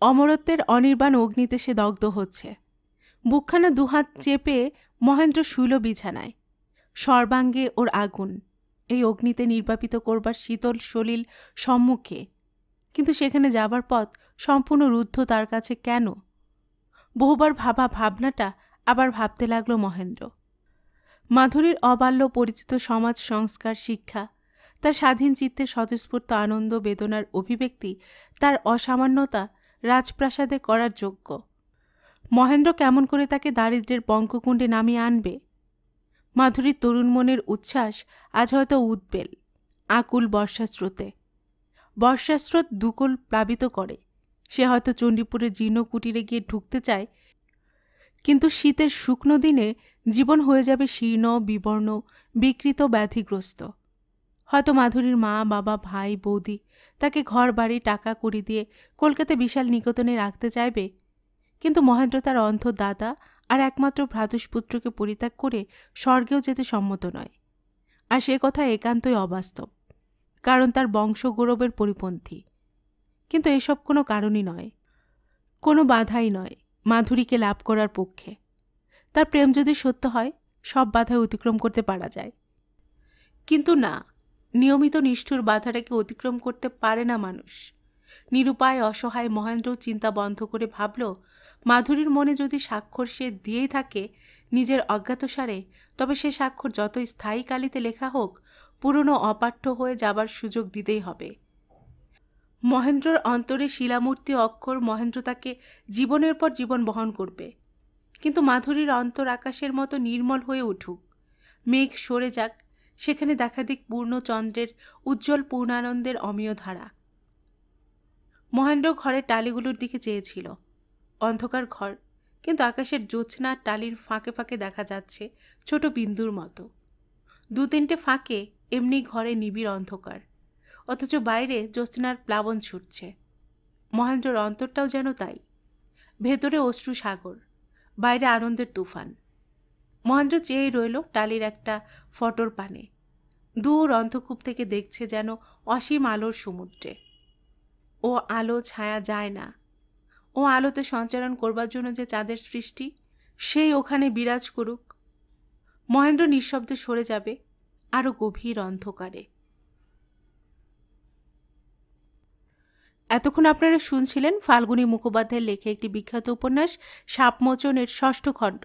অমরত্বের অনির্বাণ অগ্নিতে সে দগ্ধ হচ্ছে বুকখানা দুহাত চেপে মহেন্দ্র শুইল বিছানায় সর্বাঙ্গে ওর আগুন এই অগ্নিতে নির্বাপিত করবার শীতল সলিল সম্মুখে কিন্তু সেখানে যাবার পথ সম্পূর্ণ রুদ্ধ তার কাছে কেন বহুবার ভাবা ভাবনাটা আবার ভাবতে লাগল মহেন্দ্র মাধুরীর অবাল্য পরিচিত সমাজ সংস্কার শিক্ষা তার স্বাধীন চিত্তে স্বতঃস্ফূর্ত আনন্দ বেদনার অভিব্যক্তি তার অসামান্যতা রাজপ্রাসাদে করার যোগ্য মহেন্দ্র কেমন করে তাকে দারিদ্রের বঙ্ককুণ্ডে নামিয়ে আনবে মাধুরীর তরুণ মনের উচ্ছ্বাস আজ হয়তো উদ্বেল আকুল বর্ষাস্রোতে বর্ষাস্রোত দুকুল প্লাবিত করে সে হয়তো চণ্ডীপুরের জীর্ণ কুটিরে গিয়ে ঢুকতে চায় কিন্তু শীতের শুকনো দিনে জীবন হয়ে যাবে শীর্ণ বিবর্ণ বিকৃত ব্যাধিগ্রস্ত হয়তো মাধুরীর মা বাবা ভাই বৌদি তাকে ঘর বাড়ি টাকা করি দিয়ে কলকাতা বিশাল নিকেতনে রাখতে চাইবে কিন্তু মহেন্দ্র তার অন্ধ দাদা আর একমাত্র ভ্রাতুষপুত্রকে পরিত্যাগ করে স্বর্গেও যেতে সম্মত নয় আর সে কথা একান্তই অবাস্তব কারণ তার বংশগৌরবের পরিপন্থী কিন্তু এসব কোনো কারণই নয় কোনো বাধাই নয় মাধুরীকে লাভ করার পক্ষে তার প্রেম যদি সত্য হয় সব বাধায় অতিক্রম করতে পারা যায় কিন্তু না নিয়মিত নিষ্ঠুর বাধাটাকে অতিক্রম করতে পারে না মানুষ নিরুপায় অসহায় মহেন্দ্র চিন্তা বন্ধ করে ভাবল মাধুরীর মনে যদি স্বাক্ষর সে দিয়েই থাকে নিজের অজ্ঞাতসারে তবে সে স্বাক্ষর যত স্থায়ী কালিতে লেখা হোক পুরনো অপাঠ্য হয়ে যাবার সুযোগ দিতেই হবে মহেন্দ্রর অন্তরে শিলামূর্তি অক্ষর মহেন্দ্র তাকে জীবনের পর জীবন বহন করবে কিন্তু মাধুরীর অন্তর আকাশের মতো নির্মল হয়ে উঠুক মেঘ সরে যাক সেখানে দেখা দিক চন্দ্রের উজ্জ্বল পূর্ণানন্দের অমীয় ধারা মহেন্দ্র ঘরের টালিগুলোর দিকে চেয়েছিল অন্ধকার ঘর কিন্তু আকাশের জ্যোৎস্না টালির ফাঁকে ফাঁকে দেখা যাচ্ছে ছোট বিন্দুর মতো দু তিনটে ফাঁকে এমনি ঘরে নিবিড় অন্ধকার অথচ বাইরে জ্যোৎস্নার প্লাবন ছুটছে মহেন্দ্রর অন্তরটাও যেন তাই ভেতরে অশ্রু সাগর বাইরে আনন্দের তুফান মহেন্দ্র চেয়েই রইল টালির একটা ফটোর পানে দূর অন্ধকূপ থেকে দেখছে যেন অসীম আলোর সমুদ্রে ও আলো ছায়া যায় না ও আলোতে সঞ্চারণ করবার জন্য যে চাঁদের সৃষ্টি সেই ওখানে বিরাজ করুক মহেন্দ্র নিঃশব্দে সরে যাবে আরও গভীর অন্ধকারে এতক্ষণ আপনারা শুনছিলেন ফাল্গুনী মুখোপাধ্যায়ের লেখা একটি বিখ্যাত উপন্যাস সাপমোচনের ষষ্ঠ খণ্ড